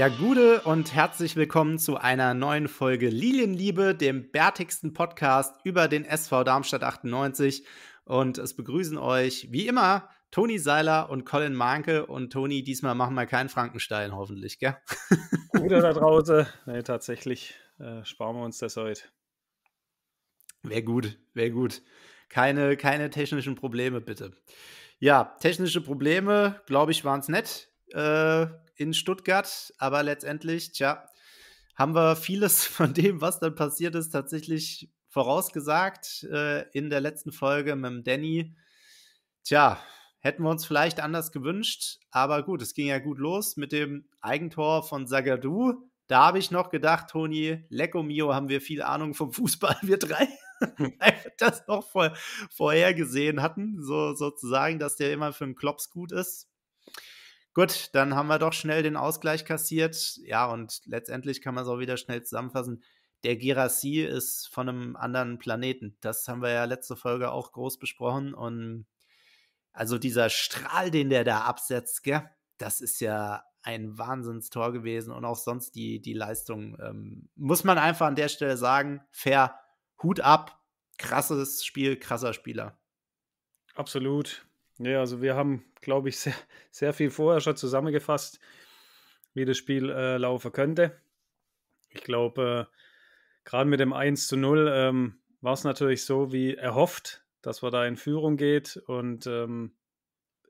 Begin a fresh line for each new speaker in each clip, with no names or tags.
Ja, Gude und herzlich willkommen zu einer neuen Folge Lilienliebe, dem bärtigsten Podcast über den SV Darmstadt 98. Und es begrüßen euch wie immer Toni Seiler und Colin Manke. Und Toni, diesmal machen wir keinen Frankenstein, hoffentlich, gell? Gude da draußen. Nee, tatsächlich äh, sparen wir uns das heute. Wäre gut, wäre gut. Keine, keine technischen Probleme, bitte. Ja, technische Probleme, glaube ich, waren es nett. Äh, in Stuttgart. Aber letztendlich, tja, haben wir vieles von dem, was dann passiert ist, tatsächlich vorausgesagt äh, in der letzten Folge mit dem Danny. Tja, hätten wir uns vielleicht anders gewünscht, aber gut, es ging ja gut los mit dem Eigentor von Sagadu. Da habe ich noch gedacht, Toni, Lecco Mio, haben wir viel Ahnung vom Fußball, wir drei. Hm. das noch vor, vorhergesehen hatten, so, sozusagen, dass der immer für einen Klops gut ist. Gut, dann haben wir doch schnell den Ausgleich kassiert. Ja, und letztendlich kann man es auch wieder schnell zusammenfassen. Der Girassi ist von einem anderen Planeten. Das haben wir ja letzte Folge auch groß besprochen. Und also dieser Strahl, den der da absetzt, gell, das ist ja ein Wahnsinnstor gewesen. Und auch sonst die, die Leistung, ähm, muss man einfach an der Stelle sagen, fair, Hut ab, krasses Spiel, krasser Spieler. Absolut. Ja, also wir haben, glaube ich, sehr, sehr viel vorher schon
zusammengefasst, wie das Spiel äh, laufen könnte. Ich glaube, äh, gerade mit dem 1 zu 0 ähm, war es natürlich so wie erhofft, dass wir da in Führung geht. Und ähm,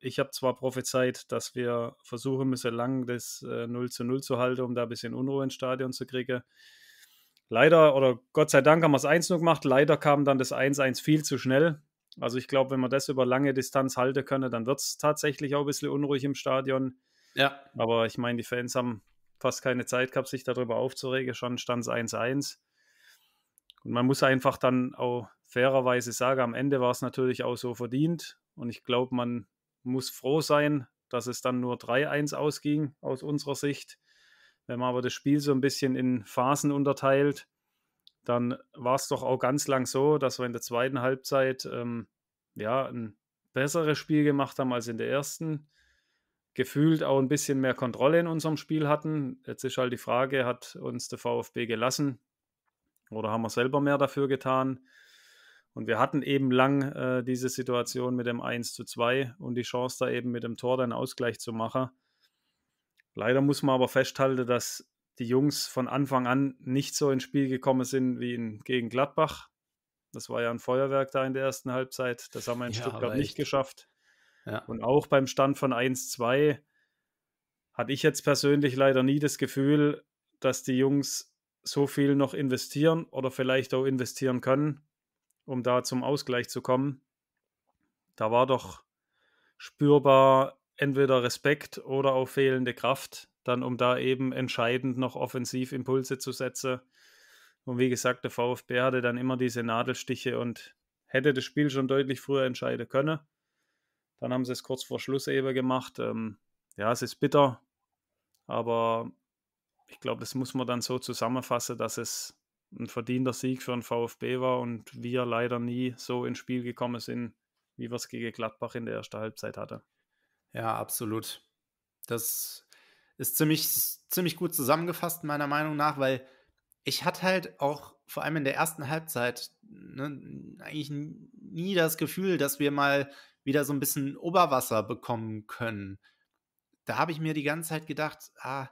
ich habe zwar prophezeit, dass wir versuchen müssen, lang das äh, 0 zu 0 zu halten, um da ein bisschen Unruhe ins Stadion zu kriegen. Leider oder Gott sei Dank haben wir es 1 0 gemacht. Leider kam dann das 1-1 viel zu schnell. Also ich glaube, wenn man das über lange Distanz halten könne, dann wird es tatsächlich auch ein bisschen unruhig im Stadion. Ja. Aber ich meine, die Fans haben fast keine Zeit gehabt, sich darüber aufzuregen. Schon stand es 1-1. Und man muss einfach dann auch fairerweise sagen, am Ende war es natürlich auch so verdient. Und ich glaube, man muss froh sein, dass es dann nur 3-1 ausging aus unserer Sicht. Wenn man aber das Spiel so ein bisschen in Phasen unterteilt, dann war es doch auch ganz lang so, dass wir in der zweiten Halbzeit ähm, ja ein besseres Spiel gemacht haben als in der ersten. Gefühlt auch ein bisschen mehr Kontrolle in unserem Spiel hatten. Jetzt ist halt die Frage, hat uns der VfB gelassen oder haben wir selber mehr dafür getan? Und wir hatten eben lang äh, diese Situation mit dem 1 zu 2 und die Chance da eben mit dem Tor dann Ausgleich zu machen. Leider muss man aber festhalten, dass die Jungs von Anfang an nicht so ins Spiel gekommen sind wie in, gegen Gladbach. Das war ja ein Feuerwerk da in der ersten Halbzeit. Das haben wir in ja, Stuttgart nicht geschafft. Ja. Und auch beim Stand von 1-2 hatte ich jetzt persönlich leider nie das Gefühl, dass die Jungs so viel noch investieren oder vielleicht auch investieren können, um da zum Ausgleich zu kommen. Da war doch spürbar entweder Respekt oder auch fehlende Kraft dann um da eben entscheidend noch offensiv Impulse zu setzen. Und wie gesagt, der VfB hatte dann immer diese Nadelstiche und hätte das Spiel schon deutlich früher entscheiden können. Dann haben sie es kurz vor Schluss eben gemacht. Ähm, ja, es ist bitter, aber ich glaube, das muss man dann so zusammenfassen, dass es ein verdienter Sieg für den VfB war und wir leider nie so ins Spiel gekommen sind,
wie wir es gegen Gladbach in der ersten Halbzeit hatten. Ja, absolut. Das ist ziemlich, ziemlich gut zusammengefasst, meiner Meinung nach, weil ich hatte halt auch vor allem in der ersten Halbzeit ne, eigentlich nie das Gefühl, dass wir mal wieder so ein bisschen Oberwasser bekommen können. Da habe ich mir die ganze Zeit gedacht, ah,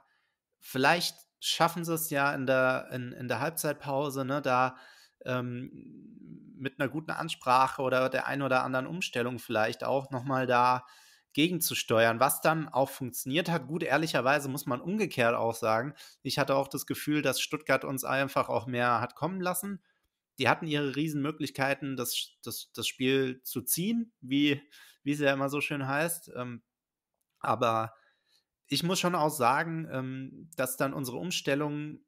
vielleicht schaffen sie es ja in der, in, in der Halbzeitpause, ne, da ähm, mit einer guten Ansprache oder der einen oder anderen Umstellung vielleicht auch nochmal da gegenzusteuern, was dann auch funktioniert hat. Gut, ehrlicherweise muss man umgekehrt auch sagen, ich hatte auch das Gefühl, dass Stuttgart uns einfach auch mehr hat kommen lassen. Die hatten ihre Riesenmöglichkeiten, das, das, das Spiel zu ziehen, wie, wie es ja immer so schön heißt. Ähm, aber ich muss schon auch sagen, ähm, dass dann unsere Umstellung,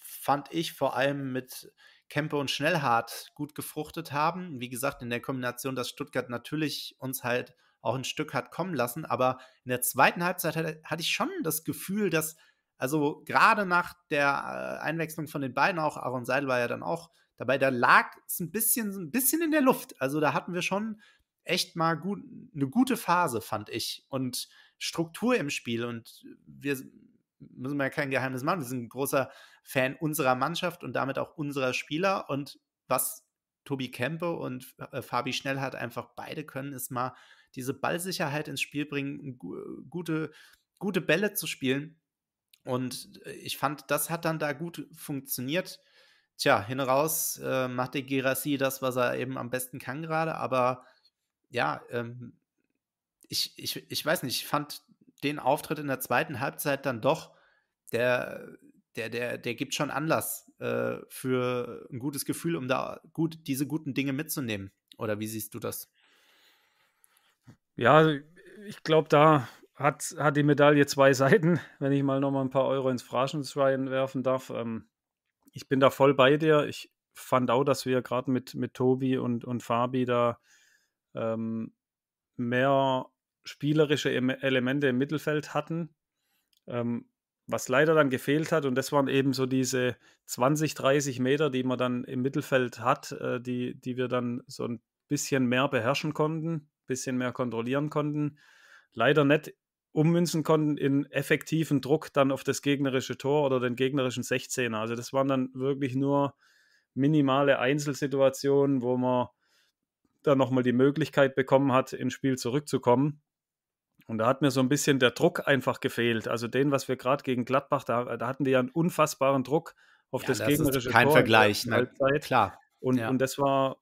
fand ich vor allem mit Kempe und Schnellhardt gut gefruchtet haben. Wie gesagt, in der Kombination, dass Stuttgart natürlich uns halt auch ein Stück hat kommen lassen. Aber in der zweiten Halbzeit hatte, hatte ich schon das Gefühl, dass, also gerade nach der äh, Einwechslung von den beiden auch, Aaron Seidel war ja dann auch dabei, da lag es ein bisschen, ein bisschen in der Luft. Also da hatten wir schon echt mal gut, eine gute Phase, fand ich. Und Struktur im Spiel. Und wir müssen ja kein Geheimnis machen. Wir sind ein großer Fan unserer Mannschaft und damit auch unserer Spieler. Und was Tobi Kempe und äh, Fabi Schnell hat einfach beide können, ist mal diese Ballsicherheit ins Spiel bringen, äh, gute, gute Bälle zu spielen. Und äh, ich fand, das hat dann da gut funktioniert. Tja, hinaus äh, machte Gerassi das, was er eben am besten kann gerade, aber ja, ähm, ich, ich, ich weiß nicht, ich fand den Auftritt in der zweiten Halbzeit dann doch, der, der, der, der gibt schon Anlass äh, für ein gutes Gefühl, um da gut, diese guten Dinge mitzunehmen. Oder wie siehst du das?
Ja, ich glaube, da hat, hat die Medaille zwei Seiten, wenn ich mal nochmal ein paar Euro ins Phrasenschwein werfen darf. Ähm, ich bin da voll bei dir. Ich fand auch, dass wir gerade mit, mit Tobi und, und Fabi da ähm, mehr spielerische Elemente im Mittelfeld hatten. Ähm, was leider dann gefehlt hat, und das waren eben so diese 20, 30 Meter, die man dann im Mittelfeld hat, äh, die, die wir dann so ein bisschen mehr beherrschen konnten bisschen mehr kontrollieren konnten. Leider nicht ummünzen konnten in effektiven Druck dann auf das gegnerische Tor oder den gegnerischen 16er. Also das waren dann wirklich nur minimale Einzelsituationen, wo man dann nochmal die Möglichkeit bekommen hat, ins Spiel zurückzukommen. Und da hat mir so ein bisschen der Druck einfach gefehlt. Also den, was wir gerade gegen Gladbach, da, da, hatten die ja einen unfassbaren Druck auf ja, das, das gegnerische ist kein Tor. Kein Vergleich, ne? klar. Und, ja. und das war,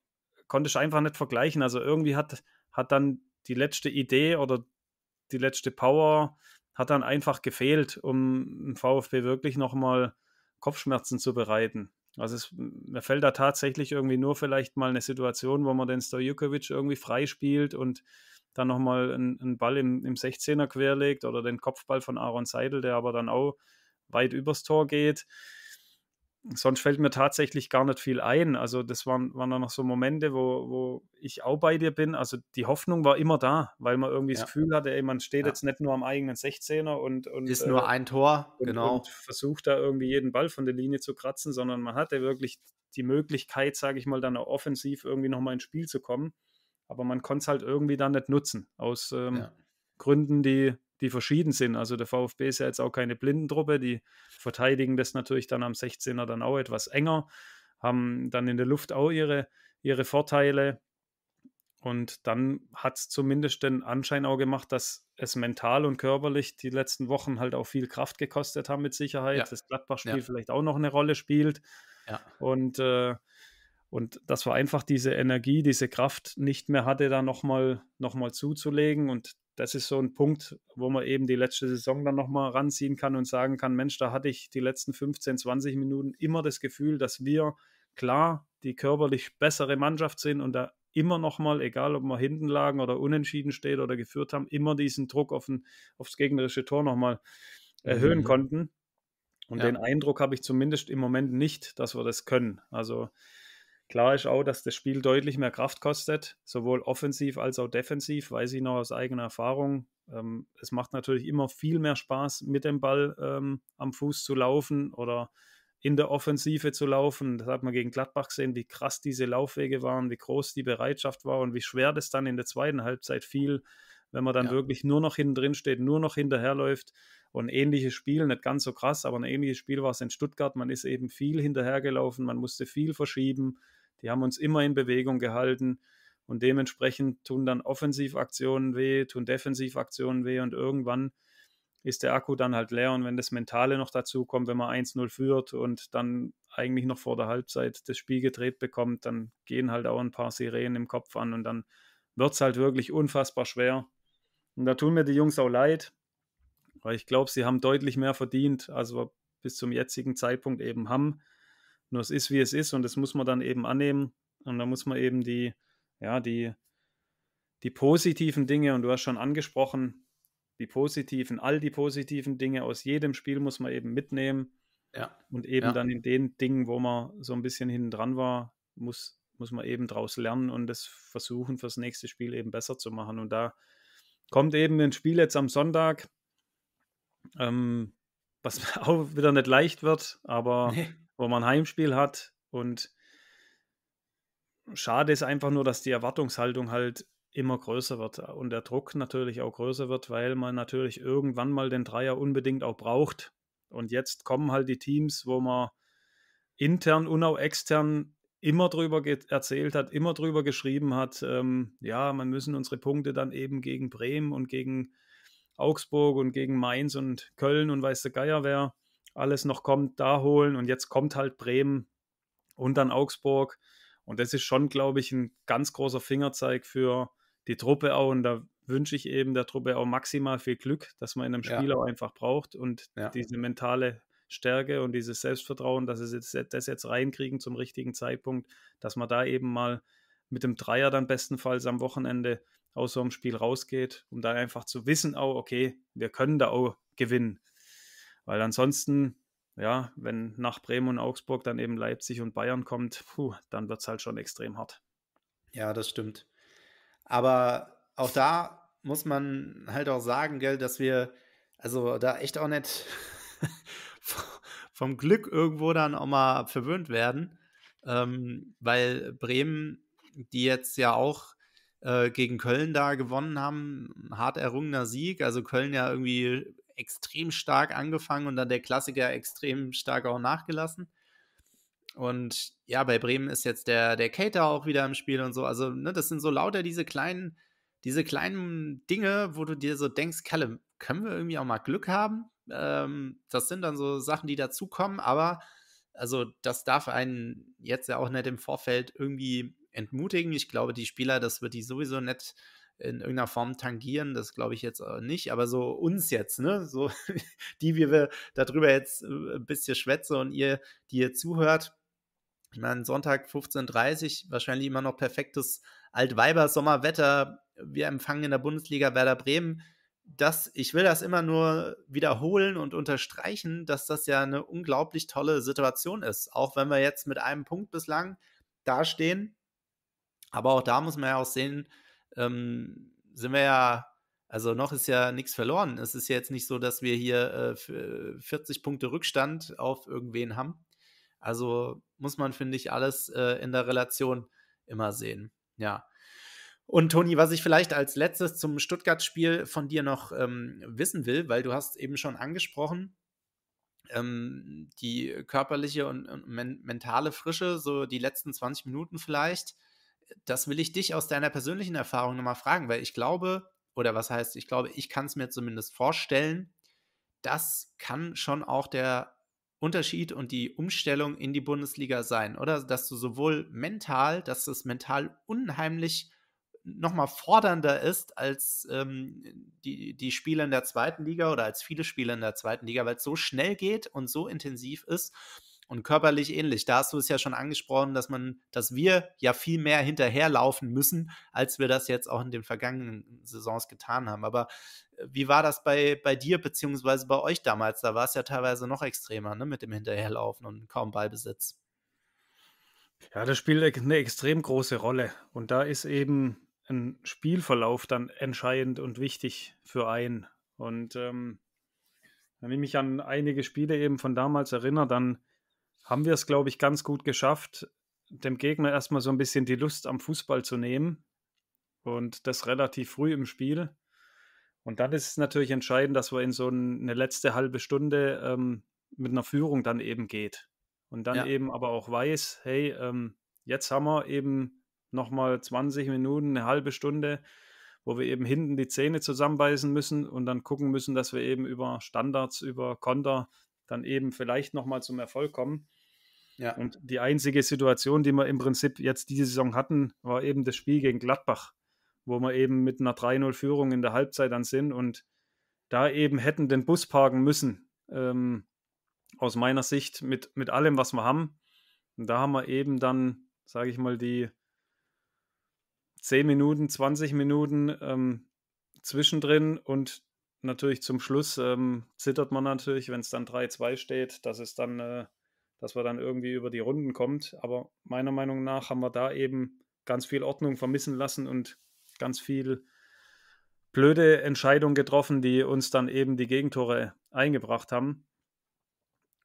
konnte ich einfach nicht vergleichen. Also irgendwie hat, hat dann die letzte Idee oder die letzte Power hat dann einfach gefehlt, um dem VfB wirklich nochmal Kopfschmerzen zu bereiten. Also es, mir fällt da tatsächlich irgendwie nur vielleicht mal eine Situation, wo man den Stojukovic irgendwie freispielt und dann nochmal einen, einen Ball im, im 16er querlegt oder den Kopfball von Aaron Seidel, der aber dann auch weit übers Tor geht sonst fällt mir tatsächlich gar nicht viel ein. Also das waren, waren dann noch so Momente, wo, wo ich auch bei dir bin. Also die Hoffnung war immer da, weil man irgendwie ja. das Gefühl hatte, ey, man steht ja. jetzt nicht nur am eigenen 16er und, und ist äh, nur äh, ein Tor, und, genau. Und versucht da irgendwie jeden Ball von der Linie zu kratzen, sondern man hatte wirklich die Möglichkeit, sage ich mal, dann auch offensiv irgendwie nochmal ins Spiel zu kommen. Aber man konnte es halt irgendwie dann nicht nutzen, aus ähm, ja. Gründen, die die verschieden sind. Also der VfB ist ja jetzt auch keine Blindentruppe, die verteidigen das natürlich dann am 16er dann auch etwas enger, haben dann in der Luft auch ihre, ihre Vorteile. Und dann hat es zumindest den Anschein auch gemacht, dass es mental und körperlich die letzten Wochen halt auch viel Kraft gekostet haben, mit Sicherheit. Ja. Das Gladbach-Spiel ja. vielleicht auch noch eine Rolle spielt. Ja. Und, äh, und dass wir einfach diese Energie, diese Kraft nicht mehr hatte, da nochmal noch mal zuzulegen. Und das ist so ein Punkt, wo man eben die letzte Saison dann nochmal ranziehen kann und sagen kann, Mensch, da hatte ich die letzten 15, 20 Minuten immer das Gefühl, dass wir klar die körperlich bessere Mannschaft sind und da immer nochmal, egal ob wir hinten lagen oder unentschieden steht oder geführt haben, immer diesen Druck auf ein, aufs gegnerische Tor nochmal mhm. erhöhen mhm. konnten. Und ja. den Eindruck habe ich zumindest im Moment nicht, dass wir das können. Also Klar ist auch, dass das Spiel deutlich mehr Kraft kostet, sowohl offensiv als auch defensiv, weiß ich noch aus eigener Erfahrung. Ähm, es macht natürlich immer viel mehr Spaß, mit dem Ball ähm, am Fuß zu laufen oder in der Offensive zu laufen. Das hat man gegen Gladbach gesehen, wie krass diese Laufwege waren, wie groß die Bereitschaft war und wie schwer das dann in der zweiten Halbzeit fiel, wenn man dann ja. wirklich nur noch hinten drin steht, nur noch hinterherläuft. Und ein ähnliches Spiel, nicht ganz so krass, aber ein ähnliches Spiel war es in Stuttgart. Man ist eben viel hinterhergelaufen, man musste viel verschieben. Die haben uns immer in Bewegung gehalten und dementsprechend tun dann Offensivaktionen weh, tun Defensivaktionen weh und irgendwann ist der Akku dann halt leer und wenn das Mentale noch dazu kommt, wenn man 1-0 führt und dann eigentlich noch vor der Halbzeit das Spiel gedreht bekommt, dann gehen halt auch ein paar Sirenen im Kopf an und dann wird es halt wirklich unfassbar schwer. Und da tun mir die Jungs auch leid, weil ich glaube, sie haben deutlich mehr verdient, als wir bis zum jetzigen Zeitpunkt eben haben. Nur es ist, wie es ist und das muss man dann eben annehmen. Und da muss man eben die, ja, die, die positiven Dinge, und du hast schon angesprochen, die positiven, all die positiven Dinge aus jedem Spiel muss man eben mitnehmen. Ja. Und eben ja. dann in den Dingen, wo man so ein bisschen hinten dran war, muss, muss man eben daraus lernen und das versuchen, fürs nächste Spiel eben besser zu machen. Und da kommt eben ein Spiel jetzt am Sonntag, ähm, was auch wieder nicht leicht wird, aber nee wo man ein Heimspiel hat. Und schade ist einfach nur, dass die Erwartungshaltung halt immer größer wird und der Druck natürlich auch größer wird, weil man natürlich irgendwann mal den Dreier unbedingt auch braucht. Und jetzt kommen halt die Teams, wo man intern und auch extern immer drüber erzählt hat, immer drüber geschrieben hat, ähm, ja, man müssen unsere Punkte dann eben gegen Bremen und gegen Augsburg und gegen Mainz und Köln und weiß der Geier wer alles noch kommt, da holen und jetzt kommt halt Bremen und dann Augsburg. Und das ist schon, glaube ich, ein ganz großer Fingerzeig für die Truppe auch. Und da wünsche ich eben der Truppe auch maximal viel Glück, dass man in einem Spiel ja. auch einfach braucht und ja. diese mentale Stärke und dieses Selbstvertrauen, dass sie das jetzt reinkriegen zum richtigen Zeitpunkt, dass man da eben mal mit dem Dreier dann bestenfalls am Wochenende aus so einem Spiel rausgeht, um da einfach zu wissen, auch, okay, wir können da auch gewinnen. Weil ansonsten, ja, wenn nach Bremen und Augsburg dann eben Leipzig und
Bayern kommt, puh, dann wird es halt schon extrem hart. Ja, das stimmt. Aber auch da muss man halt auch sagen, gell, dass wir also da echt auch nicht vom Glück irgendwo dann auch mal verwöhnt werden, ähm, weil Bremen, die jetzt ja auch äh, gegen Köln da gewonnen haben, hart errungener Sieg, also Köln ja irgendwie extrem stark angefangen und dann der Klassiker extrem stark auch nachgelassen. Und ja, bei Bremen ist jetzt der, der Cater auch wieder im Spiel und so. Also, ne, das sind so lauter diese kleinen, diese kleinen Dinge, wo du dir so denkst, Kalle, können wir irgendwie auch mal Glück haben? Ähm, das sind dann so Sachen, die dazukommen, aber also das darf einen jetzt ja auch nicht im Vorfeld irgendwie entmutigen. Ich glaube, die Spieler, das wird die sowieso nicht in irgendeiner Form tangieren, das glaube ich jetzt äh, nicht, aber so uns jetzt, ne? So die, wie wir darüber jetzt äh, ein bisschen schwätzen und ihr, die ihr zuhört. Ich meine, Sonntag 15.30 Uhr, wahrscheinlich immer noch perfektes Altweiber-Sommerwetter. Wir empfangen in der Bundesliga Werder Bremen. Das, ich will das immer nur wiederholen und unterstreichen, dass das ja eine unglaublich tolle Situation ist. Auch wenn wir jetzt mit einem Punkt bislang dastehen. Aber auch da muss man ja auch sehen, ähm, sind wir ja, also noch ist ja nichts verloren. Es ist ja jetzt nicht so, dass wir hier äh, 40 äh, Punkte Rückstand auf irgendwen haben. Also muss man, finde ich, alles äh, in der Relation immer sehen. Ja. Und Toni, was ich vielleicht als letztes zum Stuttgart-Spiel von dir noch ähm, wissen will, weil du hast eben schon angesprochen, ähm, die körperliche und, und men mentale Frische, so die letzten 20 Minuten vielleicht das will ich dich aus deiner persönlichen Erfahrung nochmal fragen, weil ich glaube, oder was heißt, ich glaube, ich kann es mir zumindest vorstellen, das kann schon auch der Unterschied und die Umstellung in die Bundesliga sein, oder? Dass du sowohl mental, dass es mental unheimlich nochmal fordernder ist als ähm, die, die Spiele in der zweiten Liga oder als viele Spiele in der zweiten Liga, weil es so schnell geht und so intensiv ist und körperlich ähnlich. Da hast du es ja schon angesprochen, dass man, dass wir ja viel mehr hinterherlaufen müssen, als wir das jetzt auch in den vergangenen Saisons getan haben. Aber äh, wie war das bei, bei dir beziehungsweise bei euch damals? Da war es ja teilweise noch extremer, ne, mit dem Hinterherlaufen und kaum Ballbesitz.
Ja, das spielt eine extrem große Rolle. Und da ist eben ein Spielverlauf dann entscheidend und wichtig für einen. Und ähm, wenn ich mich an einige Spiele eben von damals erinnere, dann haben wir es, glaube ich, ganz gut geschafft, dem Gegner erstmal so ein bisschen die Lust am Fußball zu nehmen. Und das relativ früh im Spiel. Und dann ist es natürlich entscheidend, dass man in so eine letzte halbe Stunde ähm, mit einer Führung dann eben geht. Und dann ja. eben aber auch weiß, hey, ähm, jetzt haben wir eben nochmal 20 Minuten, eine halbe Stunde, wo wir eben hinten die Zähne zusammenbeißen müssen und dann gucken müssen, dass wir eben über Standards, über Konter dann eben vielleicht nochmal zum Erfolg kommen. Ja. Und die einzige Situation, die wir im Prinzip jetzt diese Saison hatten, war eben das Spiel gegen Gladbach, wo wir eben mit einer 3-0-Führung in der Halbzeit dann sind und da eben hätten den Bus parken müssen. Ähm, aus meiner Sicht mit, mit allem, was wir haben. Und da haben wir eben dann, sage ich mal, die 10 Minuten, 20 Minuten ähm, zwischendrin und natürlich zum Schluss ähm, zittert man natürlich, wenn es dann 3-2 steht, dass es dann äh, dass man dann irgendwie über die Runden kommt. Aber meiner Meinung nach haben wir da eben ganz viel Ordnung vermissen lassen und ganz viel blöde Entscheidungen getroffen, die uns dann eben die Gegentore eingebracht haben.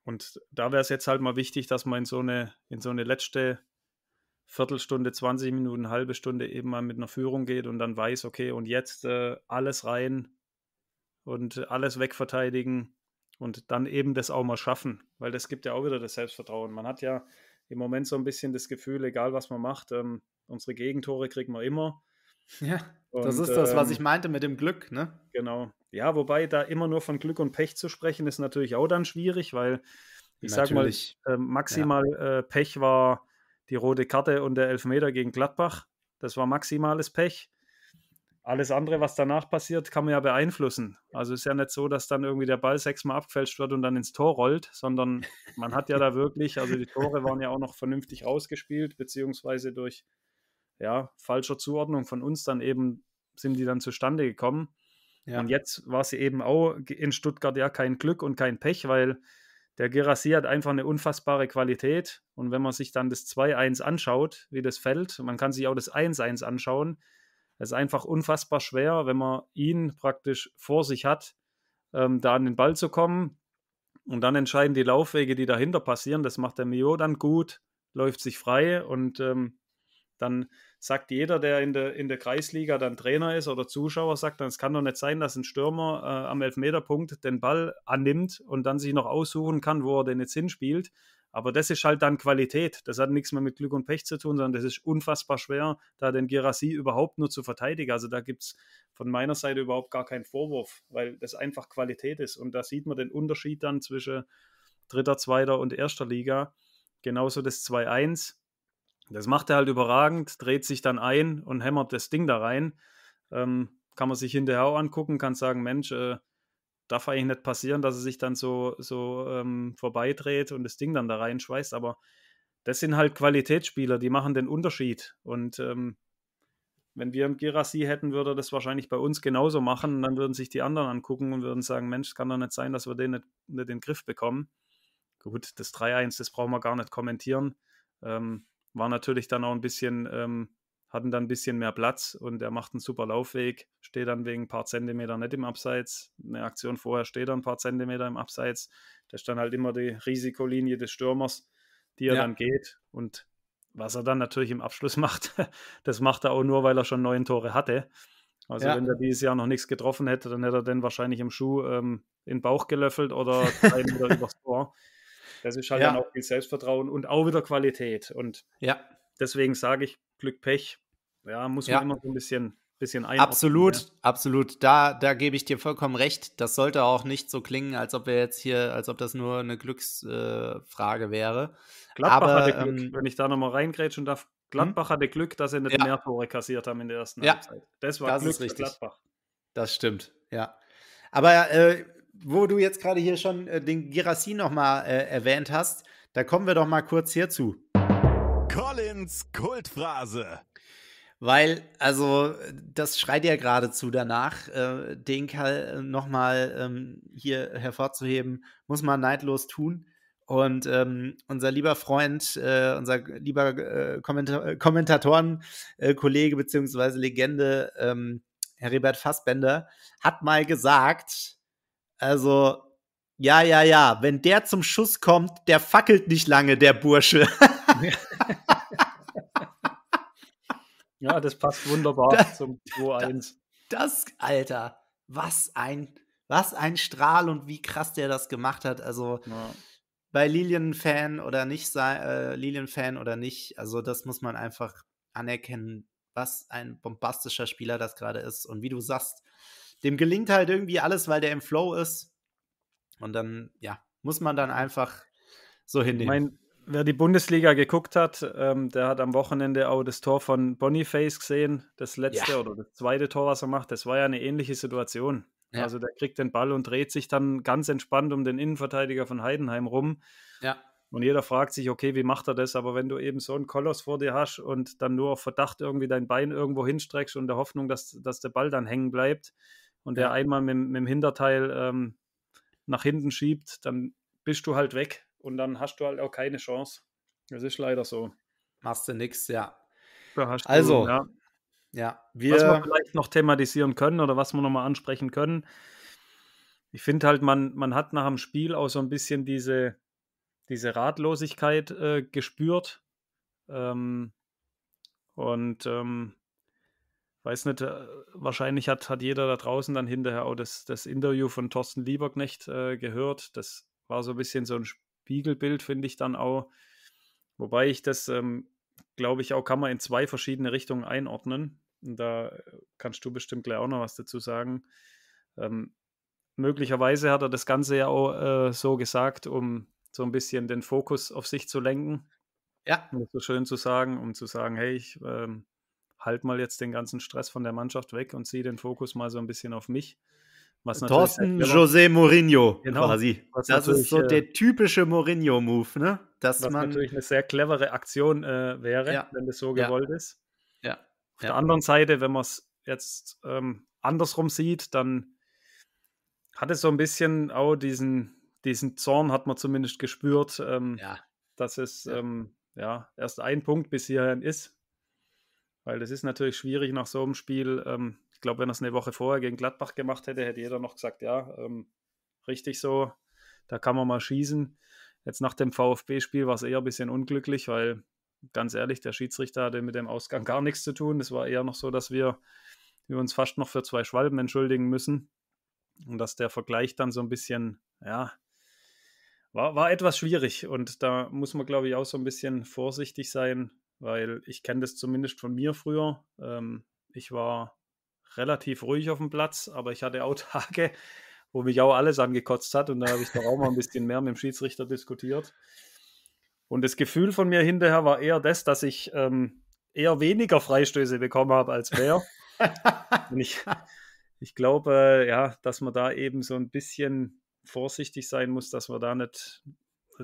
Und da wäre es jetzt halt mal wichtig, dass man in so eine, in so eine letzte Viertelstunde, 20 Minuten, halbe Stunde eben mal mit einer Führung geht und dann weiß, okay, und jetzt äh, alles rein und alles wegverteidigen und dann eben das auch mal schaffen, weil das gibt ja auch wieder das Selbstvertrauen. Man hat ja im Moment so ein bisschen das Gefühl, egal was man macht, ähm, unsere Gegentore kriegen wir immer. Ja, und, das ist das, ähm, was ich meinte mit dem Glück, ne? Genau. Ja, wobei da immer nur von Glück und Pech zu sprechen, ist natürlich auch dann schwierig, weil ich natürlich. sag mal, äh, maximal ja. äh, Pech war die rote Karte und der Elfmeter gegen Gladbach. Das war maximales Pech alles andere, was danach passiert, kann man ja beeinflussen. Also ist ja nicht so, dass dann irgendwie der Ball sechsmal abgefälscht wird und dann ins Tor rollt, sondern man hat ja da wirklich, also die Tore waren ja auch noch vernünftig rausgespielt, beziehungsweise durch ja, falscher Zuordnung von uns dann eben sind die dann zustande gekommen. Ja. Und jetzt war sie eben auch in Stuttgart ja kein Glück und kein Pech, weil der Gerassi hat einfach eine unfassbare Qualität. Und wenn man sich dann das 2-1 anschaut, wie das fällt, man kann sich auch das 1-1 anschauen, es ist einfach unfassbar schwer, wenn man ihn praktisch vor sich hat, ähm, da an den Ball zu kommen. Und dann entscheiden die Laufwege, die dahinter passieren. Das macht der Mio dann gut, läuft sich frei und ähm, dann sagt jeder, der in der, in der Kreisliga dann Trainer ist oder Zuschauer, sagt dann, es kann doch nicht sein, dass ein Stürmer äh, am Elfmeterpunkt den Ball annimmt und dann sich noch aussuchen kann, wo er den jetzt hinspielt. Aber das ist halt dann Qualität. Das hat nichts mehr mit Glück und Pech zu tun, sondern das ist unfassbar schwer, da den Girassi überhaupt nur zu verteidigen. Also da gibt es von meiner Seite überhaupt gar keinen Vorwurf, weil das einfach Qualität ist. Und da sieht man den Unterschied dann zwischen dritter, zweiter und erster Liga. Genauso das 2-1. Das macht er halt überragend, dreht sich dann ein und hämmert das Ding da rein. Ähm, kann man sich hinterher auch angucken, kann sagen, Mensch, äh, darf eigentlich nicht passieren, dass er sich dann so, so ähm, vorbeidreht und das Ding dann da reinschweißt. Aber das sind halt Qualitätsspieler, die machen den Unterschied. Und ähm, wenn wir im Girassi hätten, würde er das wahrscheinlich bei uns genauso machen. Und dann würden sich die anderen angucken und würden sagen: Mensch, kann doch nicht sein, dass wir den nicht, nicht in den Griff bekommen. Gut, das 3-1, das brauchen wir gar nicht kommentieren. Ähm, war natürlich dann auch ein bisschen ähm, hatten dann ein bisschen mehr Platz und er macht einen super Laufweg, steht dann wegen ein paar Zentimeter nicht im Abseits. Eine Aktion vorher steht er ein paar Zentimeter im Abseits. Das ist dann halt immer die Risikolinie des Stürmers, die er ja. dann geht. Und was er dann natürlich im Abschluss macht, das macht er auch nur, weil er schon neun Tore hatte. Also ja. wenn er dieses Jahr noch nichts getroffen hätte, dann hätte er den wahrscheinlich im Schuh ähm, in den Bauch gelöffelt oder drei Meter übers Tor. Das ist halt ja. dann auch viel Selbstvertrauen und auch wieder Qualität.
Und ja. deswegen sage ich, Glück, Pech. Ja, muss man ja. immer so ein bisschen, bisschen einordnen. Absolut, ja. absolut. Da, da gebe ich dir vollkommen recht. Das sollte auch nicht so klingen, als ob wir jetzt hier, als ob das nur eine Glücksfrage äh, wäre. Gladbach Aber, hatte Glück, ähm, wenn
ich da nochmal reingrätschen darf. Hm? Gladbach hatte Glück, dass sie nicht ja. mehr Tore kassiert haben in der ersten ja. Halbzeit. Das war das Glück ist richtig. Gladbach.
Das stimmt, ja. Aber äh, wo du jetzt gerade hier schon äh, den Girassi nochmal äh, erwähnt hast, da kommen wir doch mal kurz hierzu. Collins Kultphrase. Weil, also, das schreit ja geradezu danach, äh, den Kerl äh, nochmal ähm, hier hervorzuheben, muss man neidlos tun. Und ähm, unser lieber Freund, äh, unser lieber äh, Kommenta äh, Kommentatorenkollege äh, beziehungsweise Legende, ähm, Herr Robert Fassbender, hat mal gesagt, also, ja, ja, ja, wenn der zum Schuss kommt, der fackelt nicht lange, der Bursche. Ja, das passt wunderbar da, zum 2-1. Das, Alter, was ein, was ein Strahl und wie krass der das gemacht hat. Also ja. bei Lilien-Fan oder nicht äh, Lilien-Fan oder nicht, also das muss man einfach anerkennen, was ein bombastischer Spieler das gerade ist. Und wie du sagst, dem gelingt halt irgendwie alles, weil der im Flow ist. Und dann, ja, muss man dann einfach so hinnehmen. Mein, wer die Bundesliga geguckt
hat, ähm, der hat am Wochenende auch das Tor von Boniface gesehen, das letzte ja. oder das zweite Tor, was er macht. Das war ja eine ähnliche Situation. Ja. Also der kriegt den Ball und dreht sich dann ganz entspannt um den Innenverteidiger von Heidenheim rum. Ja. Und jeder fragt sich, okay, wie macht er das? Aber wenn du eben so einen Koloss vor dir hast und dann nur auf Verdacht irgendwie dein Bein irgendwo hinstreckst und der Hoffnung, dass, dass der Ball dann hängen bleibt und der ja. einmal mit, mit, dem Hinterteil ähm, nach hinten schiebt, dann bist du halt weg und dann hast du halt auch keine Chance. Das ist leider so. Machst du nichts, ja. ja also, ja. ja. wir was wir vielleicht noch thematisieren können oder was wir nochmal ansprechen können. Ich finde halt, man, man hat nach dem Spiel auch so ein bisschen diese, diese Ratlosigkeit äh, gespürt. Ähm, und ähm, weiß nicht, äh, wahrscheinlich hat, hat jeder da draußen dann hinterher auch das, das Interview von Thorsten Lieberknecht äh, gehört. Das war so ein bisschen so ein Spiegelbild finde ich dann auch. Wobei ich das, ähm, glaube ich, auch kann man in zwei verschiedene Richtungen einordnen. Und da äh, kannst du bestimmt gleich auch noch was dazu sagen. Ähm, möglicherweise hat er das Ganze ja auch äh, so gesagt, um so ein bisschen den Fokus auf sich zu lenken. Ja. Um so schön zu sagen, um zu sagen, hey, ich ähm, halt mal jetzt den ganzen Stress von der Mannschaft weg und ziehe den Fokus mal so ein bisschen auf mich. Was Thorsten José Mourinho genau, quasi. das ist so der
äh, typische Mourinho-Move, ne?
Dass was man, natürlich eine sehr clevere Aktion äh, wäre, ja, wenn das so ja, gewollt ist. Ja. Auf ja. der anderen Seite, wenn man es jetzt ähm, andersrum sieht, dann hat es so ein bisschen auch diesen, diesen Zorn, hat man zumindest gespürt, ähm, dass es ähm, ja. erst ein Punkt bis hierhin ist. Weil das ist natürlich schwierig nach so einem Spiel ähm, ich glaube, wenn er es eine Woche vorher gegen Gladbach gemacht hätte, hätte jeder noch gesagt, ja, ähm, richtig so, da kann man mal schießen. Jetzt nach dem VfB-Spiel war es eher ein bisschen unglücklich, weil ganz ehrlich, der Schiedsrichter hatte mit dem Ausgang gar nichts zu tun. Es war eher noch so, dass wir, wir uns fast noch für zwei Schwalben entschuldigen müssen. Und dass der Vergleich dann so ein bisschen, ja, war, war etwas schwierig. Und da muss man, glaube ich, auch so ein bisschen vorsichtig sein, weil ich kenne das zumindest von mir früher. Ähm, ich war relativ ruhig auf dem Platz, aber ich hatte auch Tage, wo mich auch alles angekotzt hat und da habe ich doch auch mal ein bisschen mehr mit dem Schiedsrichter diskutiert. Und das Gefühl von mir hinterher war eher das, dass ich ähm, eher weniger Freistöße bekommen habe als mehr. ich, ich glaube, äh, ja, dass man da eben so ein bisschen vorsichtig sein muss, dass man da nicht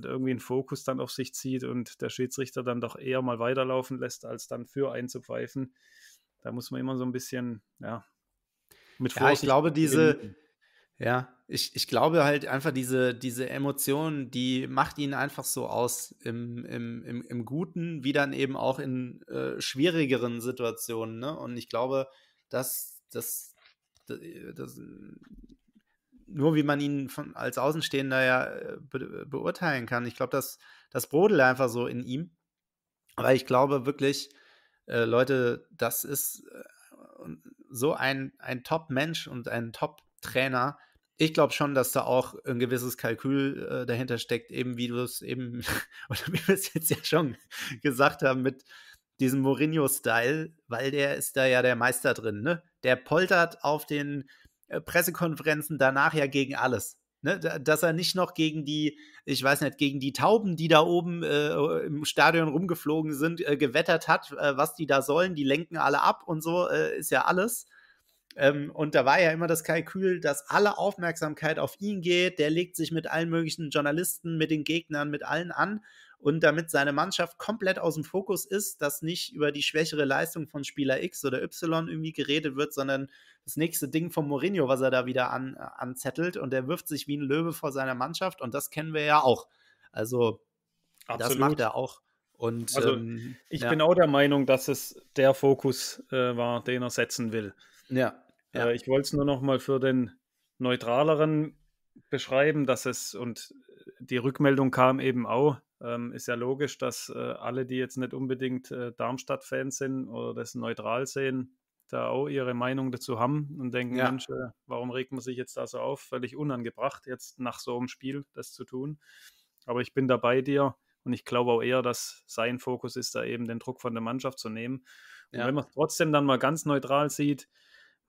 irgendwie einen Fokus dann auf sich zieht und der Schiedsrichter dann doch eher mal weiterlaufen lässt, als dann für einzupfeifen da muss man immer so ein bisschen, ja,
mit Vorsicht. Ja, ich glaube, diese, ja, ich, ich glaube halt einfach diese, diese Emotionen, die macht ihn einfach so aus im, im, im, im Guten, wie dann eben auch in äh, schwierigeren Situationen. Ne? Und ich glaube, dass dass, dass nur wie man ihn von, als Außenstehender ja äh, be, beurteilen kann, ich glaube, dass das brodelt einfach so in ihm. Aber ich glaube wirklich, äh, Leute, das ist äh, so ein, ein Top-Mensch und ein Top-Trainer. Ich glaube schon, dass da auch ein gewisses Kalkül äh, dahinter steckt, eben wie du es eben, oder wie wir es jetzt ja schon gesagt haben, mit diesem Mourinho-Style, weil der ist da ja der Meister drin, ne? Der poltert auf den äh, Pressekonferenzen danach ja gegen alles. Ne, dass er nicht noch gegen die, ich weiß nicht, gegen die Tauben, die da oben äh, im Stadion rumgeflogen sind, äh, gewettert hat, äh, was die da sollen, die lenken alle ab und so, äh, ist ja alles. Ähm, und da war ja immer das Kalkül, dass alle Aufmerksamkeit auf ihn geht, der legt sich mit allen möglichen Journalisten, mit den Gegnern, mit allen an und damit seine Mannschaft komplett aus dem Fokus ist, dass nicht über die schwächere Leistung von Spieler X oder Y irgendwie geredet wird, sondern das nächste Ding von Mourinho, was er da wieder an, äh, anzettelt und er wirft sich wie ein Löwe vor seiner Mannschaft und das kennen wir ja auch. Also Absolut. das macht er auch. Und, also, ähm, ich ja. bin auch der Meinung, dass es der Fokus äh, war, den er setzen will.
Ja. ja. Äh, ich wollte es nur noch mal für den neutraleren beschreiben, dass es und die Rückmeldung kam eben auch, ähm, ist ja logisch, dass äh, alle, die jetzt nicht unbedingt äh, Darmstadt-Fans sind oder das neutral sehen, da auch ihre Meinung dazu haben und denken, ja. Mensch, äh, warum regt man sich jetzt da so auf? Völlig unangebracht, jetzt nach so einem Spiel das zu tun. Aber ich bin da bei dir und ich glaube auch eher, dass sein Fokus ist, da eben den Druck von der Mannschaft zu nehmen. Und ja. wenn man es trotzdem dann mal ganz neutral sieht,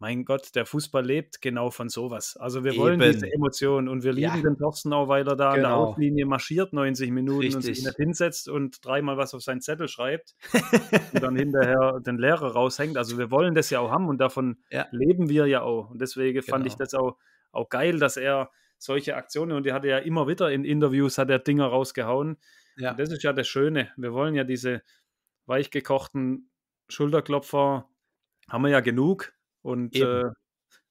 mein Gott, der Fußball lebt genau von sowas. Also wir Eben. wollen diese Emotionen und wir lieben ja. den Thorsten auch, weil er da genau. an der Auflinie genau. marschiert 90 Minuten Richtig. und sich nicht hinsetzt und dreimal was auf seinen Zettel schreibt und dann hinterher den Lehrer raushängt. Also wir wollen das ja auch haben und davon ja. leben wir ja auch. Und deswegen genau. fand ich genau. das auch, auch geil, dass er solche Aktionen und die hatte er ja immer wieder in Interviews, hat er Dinge rausgehauen. Ja. das ist ja das Schöne. Wir wollen ja diese weichgekochten Schulterklopfer haben wir ja genug und äh,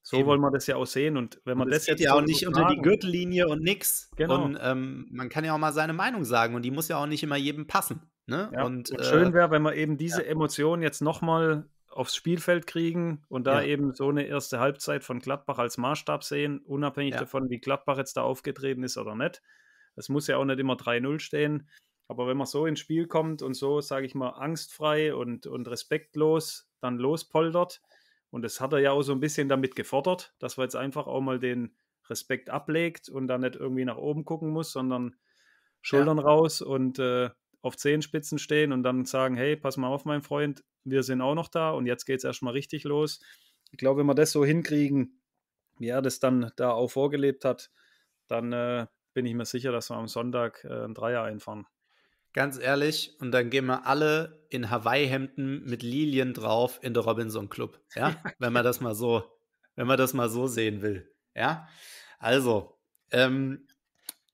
so Eben. wollen wir das ja auch sehen.
Und wenn man und das, das jetzt. ja auch nicht unter die Gürtellinie und nix. Genau. Und ähm, man kann ja auch mal seine Meinung sagen und die muss ja auch nicht immer jedem passen. Ne? Ja. Und, und, äh, schön wäre, wenn wir eben diese ja.
Emotionen jetzt nochmal aufs Spielfeld kriegen und da ja. eben so eine erste Halbzeit von Gladbach als Maßstab sehen, unabhängig ja. davon, wie Gladbach jetzt da aufgetreten ist oder nicht. Es muss ja auch nicht immer 3-0 stehen. Aber wenn man so ins Spiel kommt und so, sage ich mal, angstfrei und, und respektlos dann lospoltert, und das hat er ja auch so ein bisschen damit gefordert, dass man jetzt einfach auch mal den Respekt ablegt und dann nicht irgendwie nach oben gucken muss, sondern Schultern ja. raus und äh, auf Zehenspitzen stehen und dann sagen, hey, pass mal auf, mein Freund, wir sind auch noch da und jetzt geht es erstmal richtig los. Ich glaube, wenn wir das so hinkriegen, wie er das dann da auch vorgelebt hat, dann äh,
bin ich mir sicher, dass wir am Sonntag äh, einen Dreier einfahren. Ganz ehrlich, und dann gehen wir alle in Hawaii-Hemden mit Lilien drauf in der Robinson Club, ja, wenn man das mal so, wenn man das mal so sehen will, ja. Also, ähm,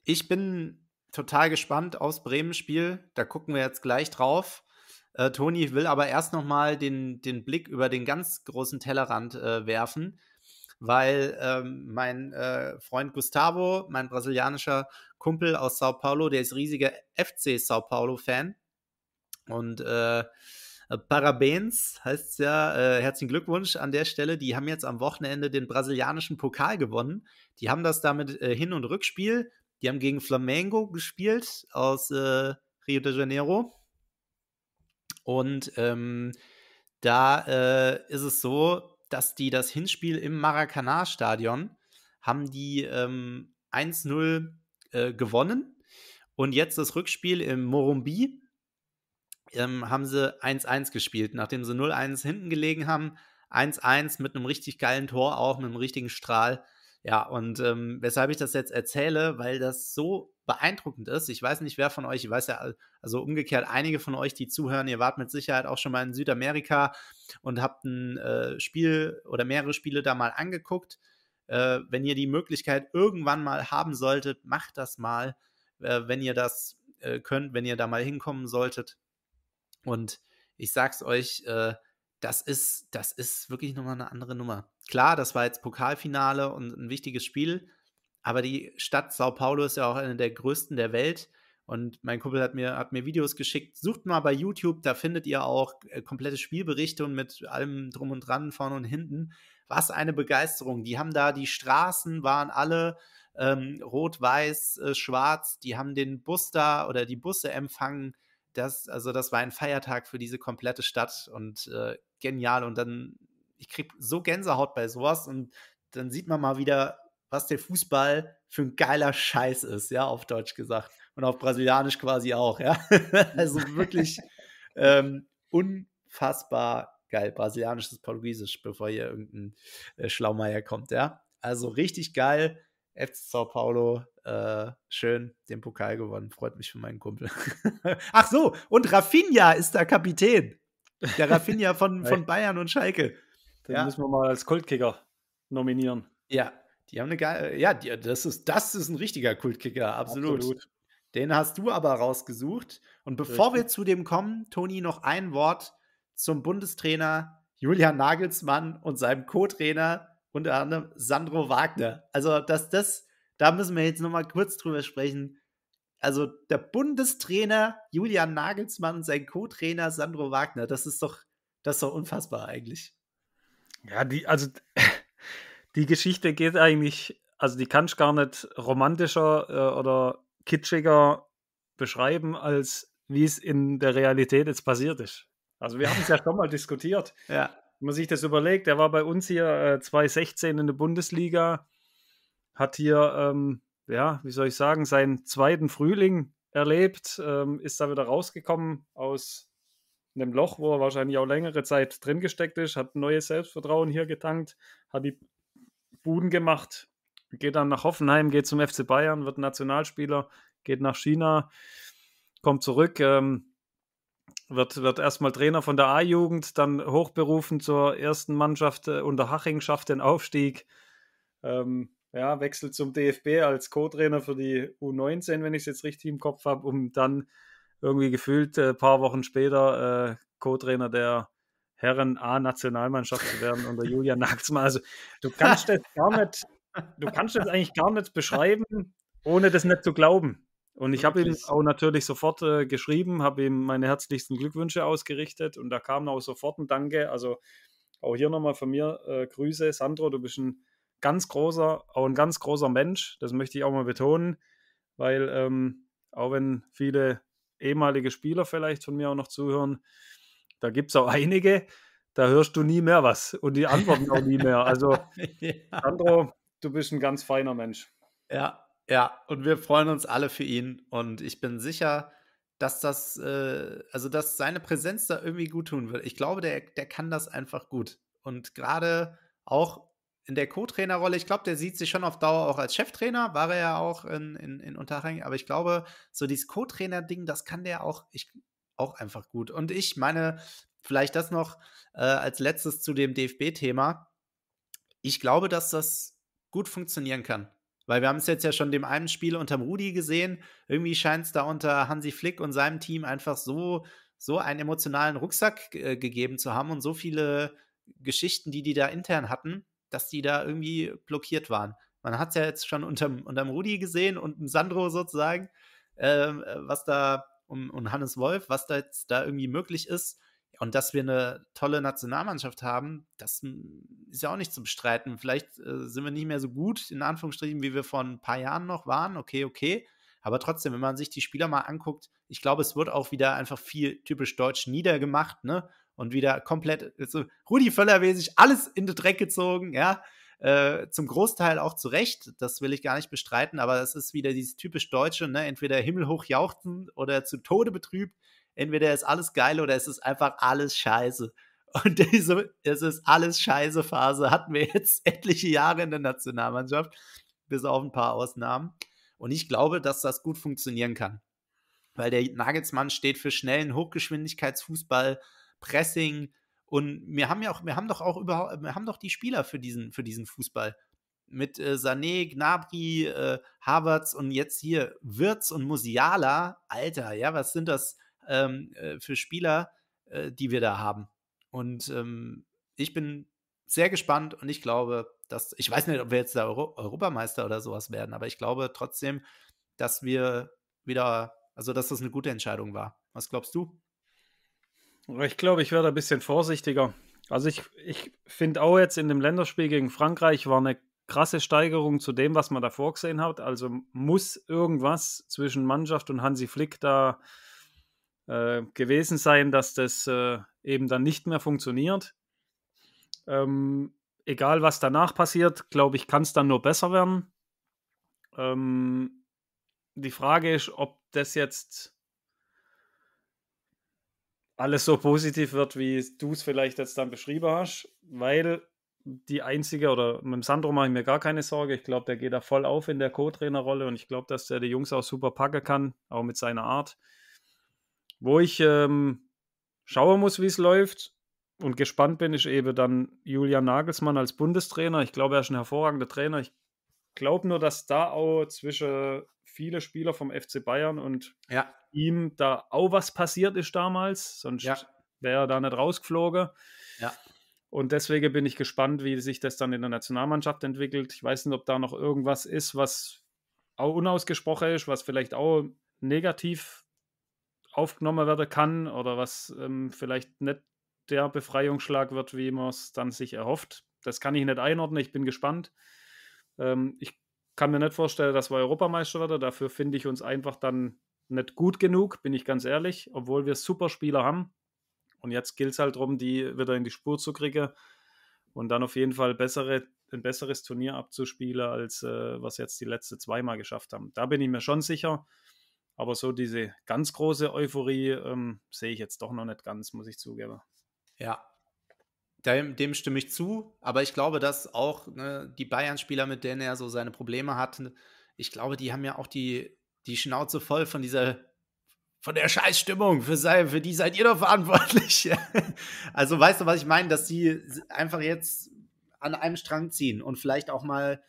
ich bin total gespannt aufs Bremen-Spiel. Da gucken wir jetzt gleich drauf. Äh, Toni will aber erst nochmal den, den Blick über den ganz großen Tellerrand äh, werfen weil ähm, mein äh, Freund Gustavo, mein brasilianischer Kumpel aus Sao Paulo, der ist riesiger FC Sao Paulo-Fan. Und äh, äh Parabens heißt es ja, äh, herzlichen Glückwunsch an der Stelle. Die haben jetzt am Wochenende den brasilianischen Pokal gewonnen. Die haben das damit äh, Hin- und Rückspiel. Die haben gegen Flamengo gespielt aus äh, Rio de Janeiro. Und ähm, da äh, ist es so, dass die das Hinspiel im maracanã stadion haben die ähm, 1-0 äh, gewonnen und jetzt das Rückspiel im Morumbi ähm, haben sie 1-1 gespielt, nachdem sie 0-1 hinten gelegen haben. 1-1 mit einem richtig geilen Tor auch, mit einem richtigen Strahl. Ja, und ähm, weshalb ich das jetzt erzähle, weil das so beeindruckend ist. Ich weiß nicht, wer von euch, ich weiß ja, also umgekehrt, einige von euch, die zuhören, ihr wart mit Sicherheit auch schon mal in Südamerika und habt ein äh, Spiel oder mehrere Spiele da mal angeguckt. Äh, wenn ihr die Möglichkeit irgendwann mal haben solltet, macht das mal, äh, wenn ihr das äh, könnt, wenn ihr da mal hinkommen solltet. Und ich sag's euch, äh, das ist, das ist wirklich nochmal eine andere Nummer. Klar, das war jetzt Pokalfinale und ein wichtiges Spiel, aber die Stadt Sao Paulo ist ja auch eine der größten der Welt. Und mein Kumpel hat mir, hat mir Videos geschickt. Sucht mal bei YouTube, da findet ihr auch äh, komplette Spielberichte und mit allem drum und dran, vorne und hinten. Was eine Begeisterung. Die haben da, die Straßen waren alle ähm, rot, weiß, äh, schwarz. Die haben den Bus da oder die Busse empfangen. Das, also das war ein Feiertag für diese komplette Stadt und äh, genial. Und dann, ich krieg so Gänsehaut bei sowas und dann sieht man mal wieder, was der Fußball für ein geiler Scheiß ist, ja, auf Deutsch gesagt. Und auf Brasilianisch quasi auch, ja. also wirklich ähm, unfassbar geil. Brasilianisches Portugiesisch, bevor hier irgendein äh, Schlaumeier kommt, ja. Also richtig geil. FC Sao Paulo, äh, schön den Pokal gewonnen. Freut mich für meinen Kumpel. Ach so, und Rafinha ist der Kapitän. Der Rafinha von, von Bayern und Schalke. Den ja. müssen wir mal als Kultkicker nominieren. Ja, die haben eine geile, ja, die, das, ist, das ist ein richtiger Kultkicker, absolut. absolut. Den hast du aber rausgesucht. Und bevor Richtig. wir zu dem kommen, Toni, noch ein Wort zum Bundestrainer Julian Nagelsmann und seinem Co-Trainer, unter anderem Sandro Wagner. Also, dass das, da müssen wir jetzt nochmal kurz drüber sprechen. Also, der Bundestrainer Julian Nagelsmann und sein Co-Trainer Sandro Wagner, das ist doch, das ist doch unfassbar eigentlich. Ja, die, also
die Geschichte geht eigentlich, also die kann ich gar nicht romantischer äh, oder kitschiger beschreiben, als wie es in der Realität jetzt passiert ist. Also wir haben es ja schon mal diskutiert. Ja. Wenn man sich das überlegt, er war bei uns hier äh, 2016 in der Bundesliga, hat hier, ähm, ja, wie soll ich sagen, seinen zweiten Frühling erlebt, ähm, ist da wieder rausgekommen aus einem Loch, wo er wahrscheinlich auch längere Zeit drin gesteckt ist, hat neues Selbstvertrauen hier getankt, hat die Buden gemacht. Geht dann nach Hoffenheim, geht zum FC Bayern, wird Nationalspieler, geht nach China, kommt zurück, ähm, wird, wird erstmal Trainer von der A-Jugend, dann hochberufen zur ersten Mannschaft äh, unter Haching, schafft den Aufstieg. Ähm, ja, wechselt zum DFB als Co-Trainer für die U19, wenn ich es jetzt richtig im Kopf habe, um dann irgendwie gefühlt ein äh, paar Wochen später äh, Co-Trainer der Herren A-Nationalmannschaft zu werden unter Julian Nagelsmann. Also du kannst das gar nicht, du kannst das eigentlich gar nicht beschreiben, ohne das nicht zu glauben. Und ich habe ihm auch natürlich sofort äh, geschrieben, habe ihm meine herzlichsten Glückwünsche ausgerichtet und da kam auch sofort ein Danke. Also auch hier nochmal von mir äh, Grüße. Sandro, du bist ein ganz großer, auch ein ganz großer Mensch. Das möchte ich auch mal betonen, weil ähm, auch wenn viele ehemalige Spieler vielleicht von mir auch noch zuhören, da gibt es auch einige, da hörst du nie mehr was und die antworten auch nie mehr. Also, ja. Sandro, du bist ein ganz feiner Mensch.
Ja, ja, und wir freuen uns alle für ihn und ich bin sicher, dass das, äh, also dass seine Präsenz da irgendwie gut tun wird. Ich glaube, der, der kann das einfach gut. Und gerade auch in der Co-Trainerrolle, ich glaube, der sieht sich schon auf Dauer auch als Cheftrainer, war er ja auch in, in, in Unterhaching, aber ich glaube, so dieses Co-Trainer-Ding, das kann der auch, ich, auch einfach gut. Und ich meine, vielleicht das noch äh, als letztes zu dem DFB-Thema. Ich glaube, dass das gut funktionieren kann. Weil wir haben es jetzt ja schon dem einen Spiel unterm Rudi gesehen. Irgendwie scheint es da unter Hansi Flick und seinem Team einfach so, so einen emotionalen Rucksack äh, gegeben zu haben und so viele Geschichten, die die da intern hatten, dass die da irgendwie blockiert waren. Man hat es ja jetzt schon unterm, Rudi gesehen und Sandro sozusagen, ähm, äh, was da und, und Hannes Wolf, was da jetzt da irgendwie möglich ist. Und dass wir eine tolle Nationalmannschaft haben, das hm, ist ja auch nicht zu bestreiten. Vielleicht äh, sind wir nicht mehr so gut, in Anführungsstrichen, wie wir vor ein paar Jahren noch waren. Okay, okay. Aber trotzdem, wenn man sich die Spieler mal anguckt, ich glaube, es wird auch wieder einfach viel typisch deutsch niedergemacht, ne? Und wieder komplett, so, also, Rudi Völler will alles in den Dreck gezogen, ja? äh, zum Großteil auch zu Recht, das will ich gar nicht bestreiten, aber es ist wieder dieses typisch Deutsche, ne? entweder himmelhoch jauchzen oder zu Tode betrübt, entweder ist alles geil oder es ist einfach alles scheiße. Und diese Es ist alles scheiße Phase hatten wir jetzt etliche Jahre in der Nationalmannschaft, bis auf ein paar Ausnahmen. Und ich glaube, dass das gut funktionieren kann. Weil der Nagelsmann steht für schnellen Hochgeschwindigkeitsfußball, Pressing, und wir haben ja auch, wir haben doch auch überhaupt, wir haben doch die Spieler für diesen, für diesen Fußball. Mit äh, Sané, Gnabry, äh, Havertz und jetzt hier Wirtz und Musiala. Alter, ja, was sind das ähm, äh, für Spieler, äh, die wir da haben? Und ähm, ich bin sehr gespannt und ich glaube, dass, ich weiß nicht, ob wir jetzt da Euro Europameister oder sowas werden, aber ich glaube trotzdem, dass wir wieder, also dass das eine gute Entscheidung war. Was glaubst du? Ich glaube, ich werde ein bisschen vorsichtiger. Also ich, ich finde auch jetzt in dem Länderspiel
gegen Frankreich war eine krasse Steigerung zu dem, was man da vorgesehen hat. Also muss irgendwas zwischen Mannschaft und Hansi Flick da äh, gewesen sein, dass das äh, eben dann nicht mehr funktioniert. Ähm, egal, was danach passiert, glaube ich, kann es dann nur besser werden. Ähm, die Frage ist, ob das jetzt alles so positiv wird, wie du es vielleicht jetzt dann beschrieben hast, weil die einzige, oder mit dem Sandro mache ich mir gar keine Sorge. Ich glaube, der geht da voll auf in der co trainerrolle und ich glaube, dass der die Jungs auch super packen kann, auch mit seiner Art. Wo ich ähm, schauen muss, wie es läuft und gespannt bin, ist eben dann Julian Nagelsmann als Bundestrainer. Ich glaube, er ist ein hervorragender Trainer. Ich glaube nur, dass da auch zwischen viele Spieler vom FC Bayern und ja. ihm da auch was passiert ist damals, sonst ja. wäre er da nicht rausgeflogen. Ja. Und deswegen bin ich gespannt, wie sich das dann in der Nationalmannschaft entwickelt. Ich weiß nicht, ob da noch irgendwas ist, was auch unausgesprochen ist, was vielleicht auch negativ aufgenommen werden kann oder was ähm, vielleicht nicht der Befreiungsschlag wird, wie man es dann sich erhofft. Das kann ich nicht einordnen, ich bin gespannt. Ähm, ich kann mir nicht vorstellen, dass wir Europameister werden. Dafür finde ich uns einfach dann nicht gut genug, bin ich ganz ehrlich, obwohl wir super Spieler haben. Und jetzt gilt es halt darum, die wieder in die Spur zu kriegen und dann auf jeden Fall bessere, ein besseres Turnier abzuspielen, als äh, was jetzt die letzten zweimal geschafft haben. Da bin ich mir schon sicher. Aber so diese ganz große Euphorie ähm, sehe ich jetzt doch noch nicht
ganz, muss ich zugeben. Ja, dem, dem, stimme ich zu, aber ich glaube, dass auch ne, die Bayern-Spieler, mit denen er so seine Probleme hat, ich glaube, die haben ja auch die, die Schnauze voll von dieser, von der Scheißstimmung. Für, sei, für die seid ihr doch verantwortlich. also weißt du, was ich meine, dass sie einfach jetzt an einem Strang ziehen und vielleicht auch mal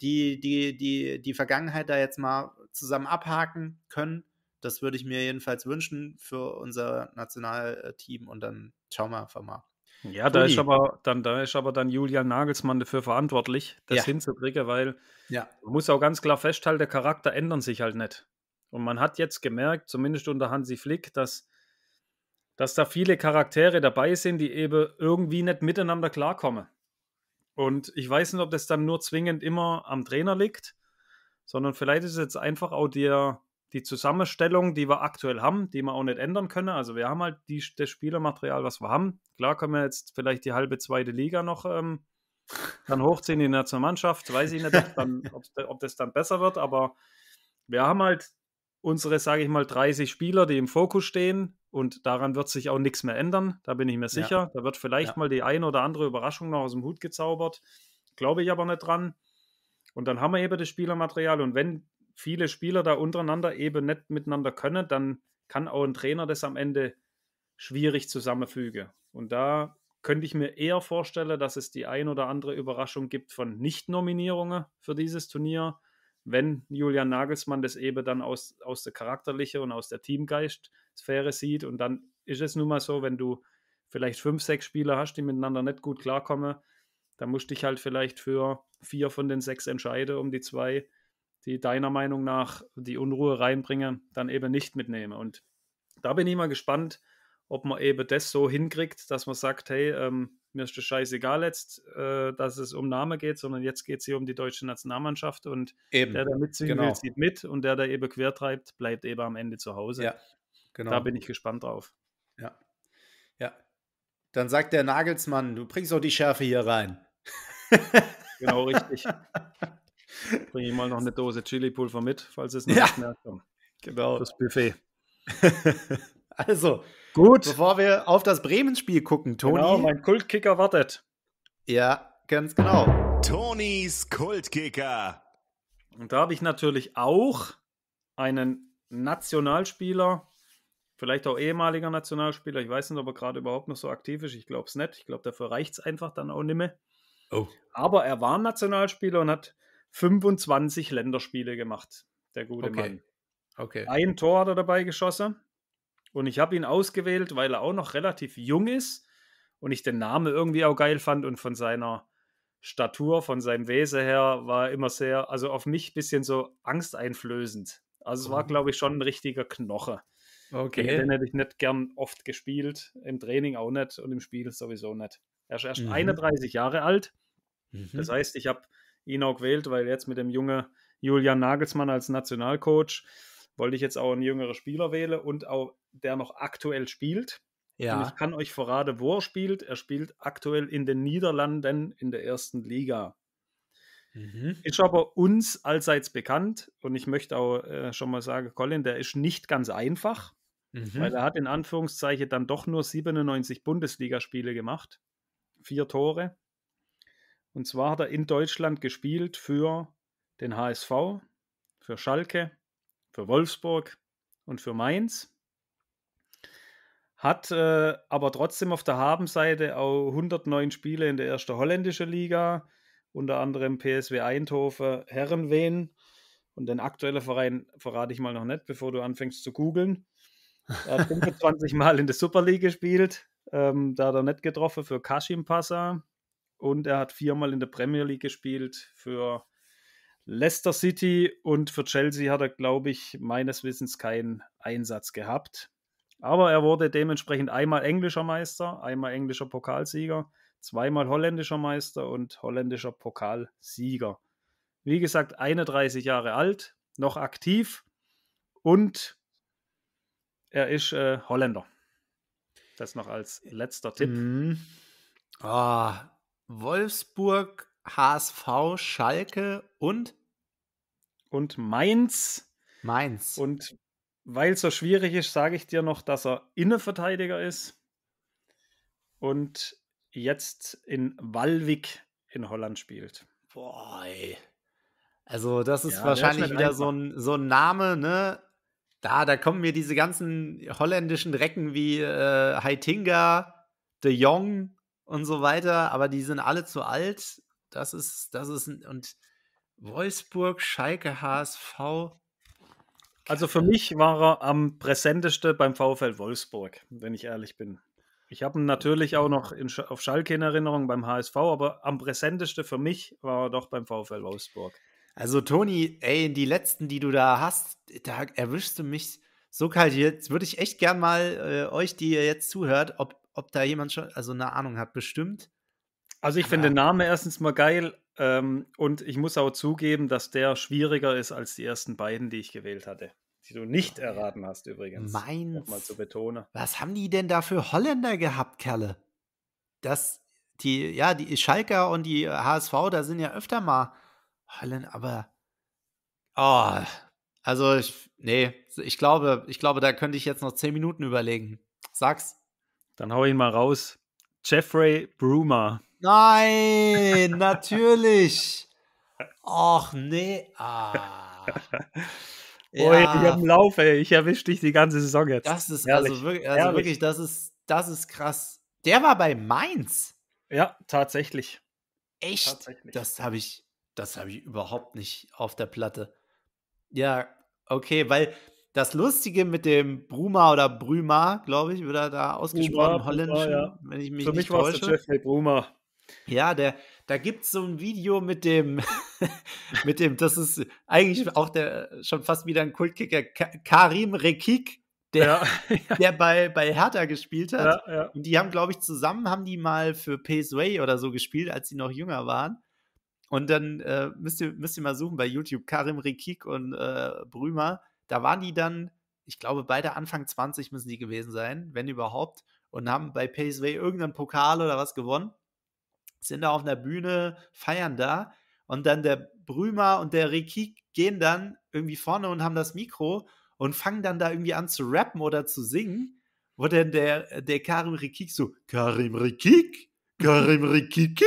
die, die, die, die Vergangenheit da jetzt mal zusammen abhaken können. Das würde ich mir jedenfalls wünschen für unser Nationalteam und dann schauen wir einfach mal.
Ja, da ist, aber dann, da ist aber dann Julian Nagelsmann dafür verantwortlich, das ja. hinzukriegen, weil ja. man muss auch ganz klar festhalten, der Charakter ändern sich halt nicht. Und man hat jetzt gemerkt, zumindest unter Hansi Flick, dass, dass da viele Charaktere dabei sind, die eben irgendwie nicht miteinander klarkommen. Und ich weiß nicht, ob das dann nur zwingend immer am Trainer liegt, sondern vielleicht ist es jetzt einfach auch der, die Zusammenstellung, die wir aktuell haben, die wir auch nicht ändern können. Also wir haben halt die, das Spielermaterial, was wir haben. Klar können wir jetzt vielleicht die halbe zweite Liga noch ähm, dann hochziehen in die Nationalmannschaft. Weiß ich nicht, ob, dann, ob, ob, das dann besser wird, aber wir haben halt unsere, sage ich mal, 30 Spieler, die im Fokus stehen und daran wird sich auch nichts mehr ändern. Da bin ich mir sicher. Ja. Da wird vielleicht ja. mal die eine oder andere Überraschung noch aus dem Hut gezaubert. Glaube ich aber nicht dran. Und dann haben wir eben das Spielermaterial und wenn viele Spieler da untereinander eben nicht miteinander können, dann kann auch ein Trainer das am Ende schwierig zusammenfügen. Und da könnte ich mir eher vorstellen, dass es die ein oder andere Überraschung gibt von Nicht-Nominierungen für dieses Turnier, wenn Julian Nagelsmann das eben dann aus, aus der charakterlichen und aus der Teamgeist-Sphäre sieht. Und dann ist es nun mal so, wenn du vielleicht fünf, sechs Spieler hast, die miteinander nicht gut klarkommen, dann musst du dich halt vielleicht für vier von den sechs entscheiden, um die zwei die deiner Meinung nach die Unruhe reinbringen, dann eben nicht mitnehmen. Und da bin ich mal gespannt, ob man eben das so hinkriegt, dass man sagt, hey, ähm, mir ist das scheißegal jetzt, äh, dass es um Name geht, sondern jetzt geht es hier um die deutsche Nationalmannschaft und eben. der, der mitziehen genau. will, zieht mit und der, der eben quer treibt, bleibt eben am Ende zu Hause. Ja, genau. Da bin ich gespannt drauf.
Ja. Ja. Dann sagt der Nagelsmann, du bringst doch die Schärfe hier rein. genau, richtig. Bringe ich mal noch eine Dose Chili-Pulver mit, falls es nicht ja, merkt. Genau. Das Buffet. also, gut. Bevor wir auf das Bremen-Spiel gucken, Toni. Genau, mein Kultkicker wartet. Ja, ganz genau.
Tonis Kultkicker. Und da habe ich natürlich auch einen Nationalspieler, vielleicht auch ehemaliger Nationalspieler. Ich weiß nicht, ob er gerade überhaupt noch so aktiv ist. Ich glaube es nicht. Ich glaube, dafür reicht es einfach dann auch nicht mehr. Oh. Aber er war ein Nationalspieler und hat 25 Länderspiele gemacht, der gute okay. Mann. Okay. Ein Tor hat er dabei geschossen. Und ich habe ihn ausgewählt, weil er auch noch relativ jung ist und ich den Namen irgendwie auch geil fand und von seiner Statur, von seinem Wesen her war immer sehr, also auf mich ein bisschen so angsteinflößend. Also es war, mhm. glaube ich, schon ein richtiger Knoche. Okay. Den, den hätte ich nicht gern oft gespielt, im Training auch nicht und im Spiel sowieso nicht. Er ist erst mhm. 31 Jahre alt. Mhm. Das heißt, ich habe ihn auch gewählt, weil jetzt mit dem jungen Julian Nagelsmann als Nationalcoach wollte ich jetzt auch einen jüngeren Spieler wählen und auch der noch aktuell spielt. Ja. Und ich kann euch verraten, wo er spielt. Er spielt aktuell in den Niederlanden in der ersten Liga. Mhm. Ist aber uns allseits bekannt und ich möchte auch äh, schon mal sagen, Colin, der ist nicht ganz einfach, mhm. weil er hat in Anführungszeichen dann doch nur 97 Bundesligaspiele gemacht, vier Tore. Und zwar hat er in Deutschland gespielt für den HSV, für Schalke, für Wolfsburg und für Mainz. Hat äh, aber trotzdem auf der Habenseite auch 109 Spiele in der ersten holländischen Liga, unter anderem PSW Eindhoven, Herrenwehen. Und den aktuellen Verein verrate ich mal noch nicht, bevor du anfängst zu googeln. Er hat 25 Mal in der Superliga gespielt, ähm, da hat er nicht getroffen für Kashim Passa, und er hat viermal in der Premier League gespielt für Leicester City und für Chelsea hat er, glaube ich, meines Wissens keinen Einsatz gehabt. Aber er wurde dementsprechend einmal englischer Meister, einmal englischer Pokalsieger, zweimal holländischer Meister und holländischer Pokalsieger. Wie gesagt, 31 Jahre alt, noch aktiv und er ist äh, Holländer. Das
noch als letzter Tipp. Mm. Ah, Wolfsburg, HSV, Schalke und und Mainz.
Mainz. Und weil es so schwierig ist, sage ich dir noch, dass er Innenverteidiger ist und jetzt in Walwick in Holland spielt.
Boah, ey. Also, das ist ja, wahrscheinlich wieder so ein, so ein Name, ne? Da, da kommen mir diese ganzen holländischen Recken wie äh, Heitinga, De Jong, und so weiter, aber die sind alle zu alt. Das ist, das ist, und Wolfsburg, Schalke, HSV.
Also für mich war er am präsentesten beim VfL Wolfsburg, wenn ich ehrlich bin. Ich habe ihn natürlich auch noch in, auf Schalke in Erinnerung beim HSV, aber am präsentesten für
mich war er doch beim VfL Wolfsburg. Also Toni, ey, die letzten, die du da hast, da erwischst du mich so kalt. Jetzt würde ich echt gern mal äh, euch, die ihr jetzt zuhört, ob ob da jemand schon, also eine Ahnung hat, bestimmt. Also ich finde den Namen erstens mal geil
ähm, und ich muss auch zugeben, dass der schwieriger ist als die ersten beiden, die ich gewählt hatte. Die du nicht
oh, erraten hast übrigens. Meins. Nochmal zu betonen. Was haben die denn da für Holländer gehabt, Kerle? Das, die, ja, die Schalker und die HSV, da sind ja öfter mal Holländer, aber. Oh, also ich, nee, ich glaube, ich glaube, da könnte ich jetzt noch zehn Minuten überlegen. Sag's. Dann hau ich ihn mal raus. Jeffrey Brumer. Nein, natürlich. Och, nee. Ah. Boah, ja. ich
Lauf, ey. Ich erwische dich die ganze Saison jetzt. Das ist Ehrlich. also, wirklich, also wirklich,
das ist, das ist krass. Der war bei Mainz. Ja, tatsächlich. Echt? Tatsächlich. Das habe ich, das habe ich überhaupt nicht auf der Platte. Ja, okay, weil das Lustige mit dem Bruma oder Brüma, glaube ich, wird er da ausgesprochen, Bruma, holländisch, ja. wenn ich mich Für nicht mich täusche. Für mich war es der Jeffrey Bruma. Ja, der, da gibt es so ein Video mit dem, mit dem, das ist eigentlich auch der schon fast wieder ein Kultkicker, Karim Rekik, der, ja. der bei, bei Hertha gespielt hat. Ja, ja. Und die haben, glaube ich, zusammen haben die mal für Paceway oder so gespielt, als sie noch jünger waren. Und dann äh, müsst, ihr, müsst ihr mal suchen bei YouTube Karim Rekik und äh, Brümer da waren die dann, ich glaube, beide Anfang 20 müssen die gewesen sein, wenn überhaupt, und haben bei Paceway irgendeinen Pokal oder was gewonnen, sind da auf einer Bühne, feiern da und dann der Brümer und der Rekik gehen dann irgendwie vorne und haben das Mikro und fangen dann da irgendwie an zu rappen oder zu singen, wo dann der, äh, der Karim Rekik so, Karim Rekik, Karim Rikiki?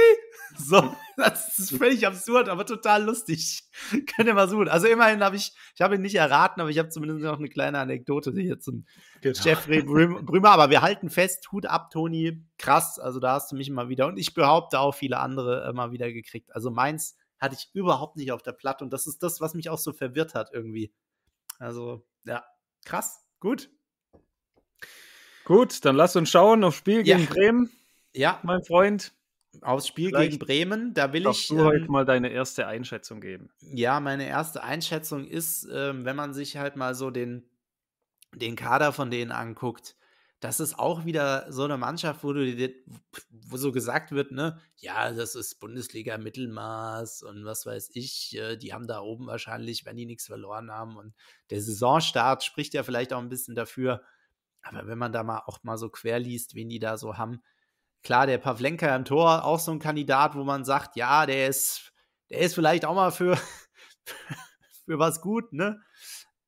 So, das ist völlig absurd, aber total lustig. Könnt ihr mal suchen. Also immerhin habe ich, ich habe ihn nicht erraten, aber ich habe zumindest noch eine kleine Anekdote hier zum genau. Jeffrey Brümer. Aber wir halten fest, Hut ab, Toni, krass. Also da hast du mich mal wieder und ich behaupte auch viele andere immer äh, wieder gekriegt. Also meins hatte ich überhaupt nicht auf der Platte und das ist das, was mich auch so verwirrt hat irgendwie. Also ja, krass, gut.
Gut, dann lass uns schauen
aufs Spiel ja. gegen Bremen. Ja. Mein Freund aufs Spiel Vielleicht gegen Bremen, da will ich. du ähm, heute mal deine erste Einschätzung geben. Ja, meine erste Einschätzung ist, ähm, wenn man sich halt mal so den, den Kader von denen anguckt, das ist auch wieder so eine Mannschaft, wo, du, wo so gesagt wird, ne, ja, das ist Bundesliga Mittelmaß und was weiß ich, äh, die haben da oben wahrscheinlich, wenn die nichts verloren haben und der Saisonstart spricht ja vielleicht auch ein bisschen dafür, aber wenn man da mal auch mal so quer liest, wen die da so haben, Klar, der Pavlenka im Tor, auch so ein Kandidat, wo man sagt, ja, der ist, der ist vielleicht auch mal für, für was gut, ne?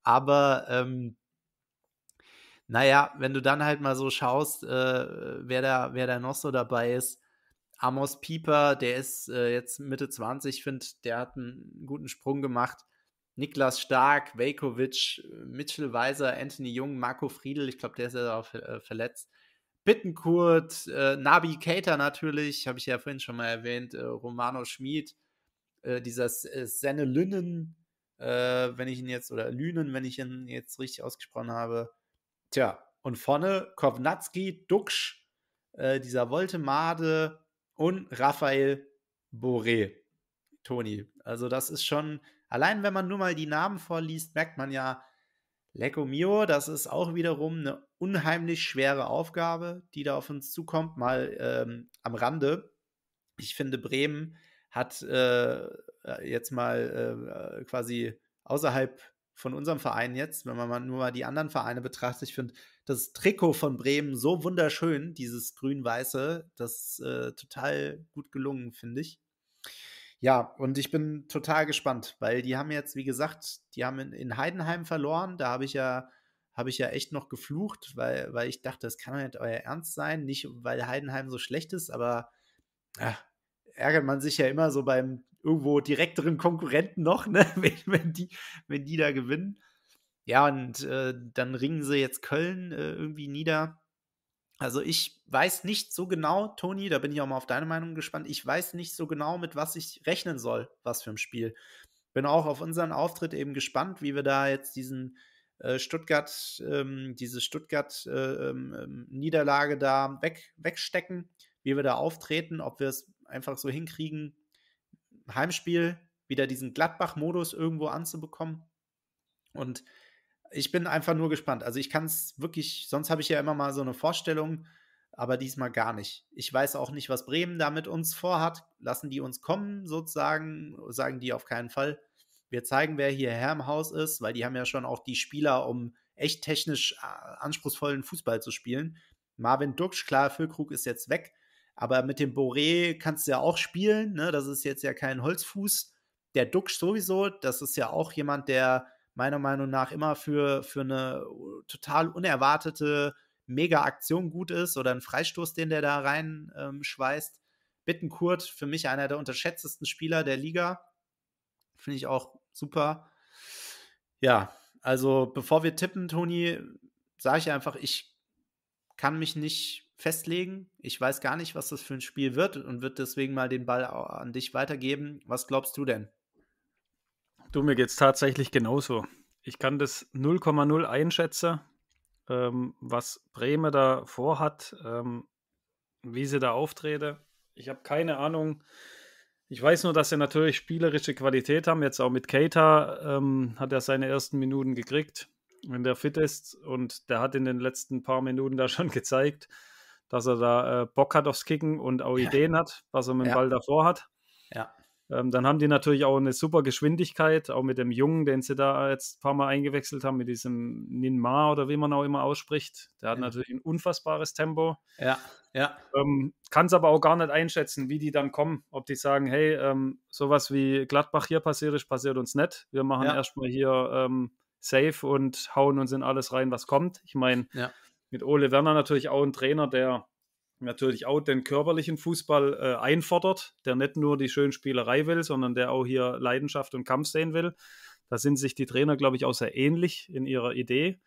Aber ähm, naja, wenn du dann halt mal so schaust, äh, wer, da, wer da noch so dabei ist, Amos Pieper, der ist äh, jetzt Mitte 20, ich finde, der hat einen guten Sprung gemacht. Niklas Stark, Veljkovic, äh, Mitchell Weiser, Anthony Jung, Marco Friedel, ich glaube, der ist ja auch äh, verletzt. Bittenkurt, äh, Nabi Kater natürlich, habe ich ja vorhin schon mal erwähnt, äh, Romano Schmid, äh, dieser äh, Senne Lünen, äh, wenn ich ihn jetzt, oder Lünen, wenn ich ihn jetzt richtig ausgesprochen habe. Tja, und vorne Kovnatski, Duksch, äh, dieser Voltemade und Raphael Boré. Toni. Also, das ist schon, allein wenn man nur mal die Namen vorliest, merkt man ja, Lecco Mio, das ist auch wiederum eine unheimlich schwere Aufgabe, die da auf uns zukommt. Mal ähm, am Rande. Ich finde, Bremen hat äh, äh jetzt mal äh, äh, quasi außerhalb von unserem Verein jetzt, wenn man mal nur mal die anderen Vereine betrachtet, ich finde das Trikot von Bremen so wunderschön, dieses grün-weiße, das äh, total gut gelungen, finde ich. Ja, und ich bin total gespannt, weil die haben jetzt, wie gesagt, die haben in, in Heidenheim verloren. Da habe ich ja, habe ich ja echt noch geflucht, weil, weil ich dachte, das kann doch nicht euer Ernst sein. Nicht, weil Heidenheim so schlecht ist, aber ach, ärgert man sich ja immer so beim irgendwo direkteren Konkurrenten noch, ne? wenn, wenn, die, wenn die da gewinnen. Ja, und äh, dann ringen sie jetzt Köln äh, irgendwie nieder. Also ich weiß nicht so genau, Toni, da bin ich auch mal auf deine Meinung gespannt. Ich weiß nicht so genau, mit was ich rechnen soll, was für ein Spiel. Bin auch auf unseren Auftritt eben gespannt, wie wir da jetzt diesen äh, Stuttgart, ähm, diese Stuttgart-Niederlage äh, ähm, ähm da weg, wegstecken, wie wir da auftreten, ob wir es einfach so hinkriegen, Heimspiel wieder diesen Gladbach-Modus irgendwo anzubekommen. Und ich bin einfach nur gespannt. Also ich kann es wirklich, sonst habe ich ja immer mal so eine Vorstellung, aber diesmal gar nicht. Ich weiß auch nicht, was Bremen da mit uns vorhat. Lassen die uns kommen, sozusagen, sagen die auf keinen Fall. Wir zeigen, wer hierher im Haus ist, weil die haben ja schon auch die Spieler, um echt technisch ah, anspruchsvollen Fußball zu spielen. Marvin Duksch, klar, Füllkrug ist jetzt weg, aber mit dem Boré kannst du ja auch spielen. Ne? Das ist jetzt ja kein Holzfuß. Der Duksch sowieso, das ist ja auch jemand, der meiner Meinung nach immer für, für eine äh, total unerwartete Mega-Aktion gut ist oder ein Freistoß, den der da reinschweißt. ähm, Bittenkurt, für mich einer der unterschätztesten Spieler der Liga. Finde ich auch super. Ja, also bevor wir tippen, Toni, sage ich einfach, ich kann mich nicht festlegen. Ich weiß gar nicht, was das für ein Spiel wird und wird deswegen mal den Ball an dich weitergeben. Was glaubst du denn? Du, mir geht es tatsächlich genauso. Ich kann das
0,0 einschätzen, ähm, was Bremen da vorhat, ähm, wie sie da auftreten. Ich habe keine Ahnung. Ich weiß nur, dass sie natürlich spielerische Qualität haben. Jetzt auch mit Keita ähm, hat er seine ersten Minuten gekriegt, wenn der fit ist. Und der hat in den letzten paar Minuten da schon gezeigt, dass er da äh, Bock hat aufs Kicken und auch Ideen ja. hat, was er mit dem ja. Ball davor hat. Ja. Ähm, dann haben die natürlich auch eine super Geschwindigkeit, auch mit dem Jungen, den sie da jetzt ein paar Mal eingewechselt haben, mit diesem Ninma oder wie man auch immer ausspricht. Der hat ja. natürlich ein unfassbares Tempo. Ja, ja. Ähm, Kann es aber auch gar nicht einschätzen, wie die dann kommen. Ob die sagen, hey, ähm, sowas wie Gladbach hier passiert ist, passiert uns nicht. Wir machen ja. erstmal hier ähm, safe und hauen uns in alles rein, was kommt. Ich meine, ja. mit Ole Werner natürlich auch ein Trainer, der natürlich auch den körperlichen Fußball äh, einfordert, der nicht nur die schöne Spielerei will, sondern der auch hier Leidenschaft und Kampf sehen will. Da sind sich die Trainer, glaube ich, auch sehr ähnlich in ihrer Idee.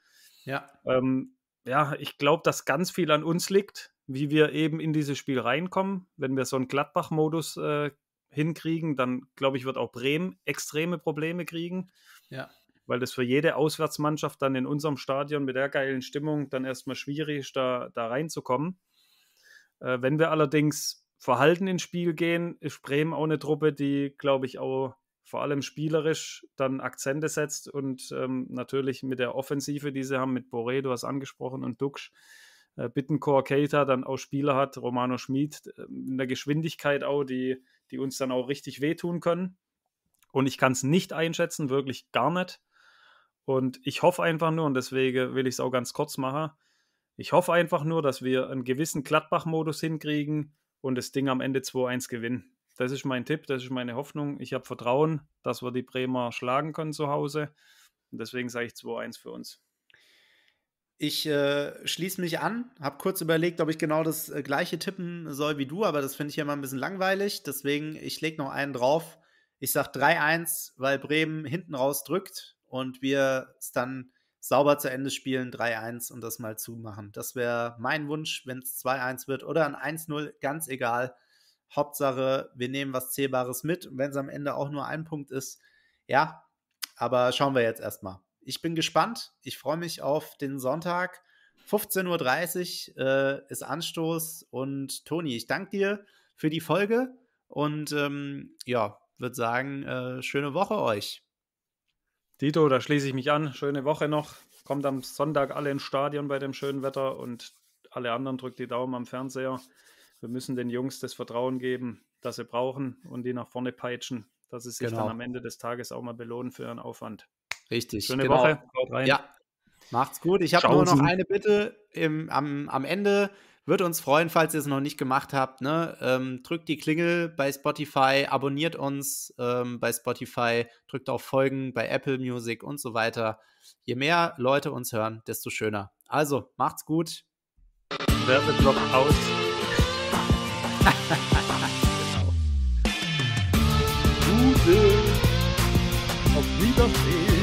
Ja. Ähm, ja, ich glaube, dass ganz viel an uns liegt, wie wir eben in dieses Spiel reinkommen. Wenn wir so einen Gladbach-Modus äh, hinkriegen, dann glaube ich, wird auch Bremen extreme Probleme kriegen. Ja. Weil das für jede Auswärtsmannschaft dann in unserem Stadion mit der geilen Stimmung dann erstmal schwierig ist, da, da reinzukommen. Äh, wenn wir allerdings verhalten ins Spiel gehen, ist Bremen auch eine Truppe, die, glaube ich, auch vor allem spielerisch dann Akzente setzt und ähm, natürlich mit der Offensive, die sie haben, mit Boré, du hast angesprochen, und Duxch, äh, Bittencore, Keita, dann auch Spieler hat, Romano Schmid, äh, in der Geschwindigkeit auch, die, die uns dann auch richtig wehtun können. Und ich kann es nicht einschätzen, wirklich gar nicht. Und ich hoffe einfach nur, und deswegen will ich es auch ganz kurz machen, ich hoffe einfach nur, dass wir einen gewissen Gladbach-Modus hinkriegen und das Ding am Ende 2-1 gewinnen. Das ist mein Tipp, das ist meine Hoffnung. Ich habe Vertrauen, dass wir die Bremer schlagen können zu Hause. Und deswegen sage ich 2-1
für uns. Ich äh, schließe mich an, habe kurz überlegt, ob ich genau das äh, gleiche tippen soll wie du, aber das finde ich immer ein bisschen langweilig. Deswegen, ich lege noch einen drauf. Ich sage 3-1, weil Bremen hinten raus drückt und wir es dann sauber zu Ende spielen, 3-1 und das mal zumachen. Das wäre mein Wunsch, wenn es 2-1 wird oder ein 1-0, ganz egal. Hauptsache, wir nehmen was Zählbares mit. Und wenn es am Ende auch nur ein Punkt ist, ja, aber schauen wir jetzt erstmal. Ich bin gespannt. Ich freue mich auf den Sonntag. 15.30 Uhr äh, ist Anstoß. Und Toni, ich danke dir für die Folge und ähm, ja, würde sagen, äh, schöne Woche euch. Dito, da schließe ich mich an. Schöne Woche
noch. Kommt am Sonntag alle ins Stadion bei dem schönen Wetter und alle anderen drückt die Daumen am Fernseher. Wir müssen den Jungs das Vertrauen geben, das sie brauchen und die nach vorne peitschen, dass sie sich genau. dann am Ende des Tages auch mal belohnen für ihren Aufwand. Richtig. Schöne genau. Woche. Ja.
Macht's gut. Ich habe nur noch eine Bitte im, am, am Ende. Würde uns freuen, falls ihr es noch nicht gemacht habt. Ne? Ähm, drückt die Klingel bei Spotify, abonniert uns ähm, bei Spotify, drückt auf Folgen bei Apple Music und so weiter. Je mehr Leute uns hören, desto schöner. Also, macht's gut. Werbeblock aus. genau.
Gute. Auf Wiedersehen.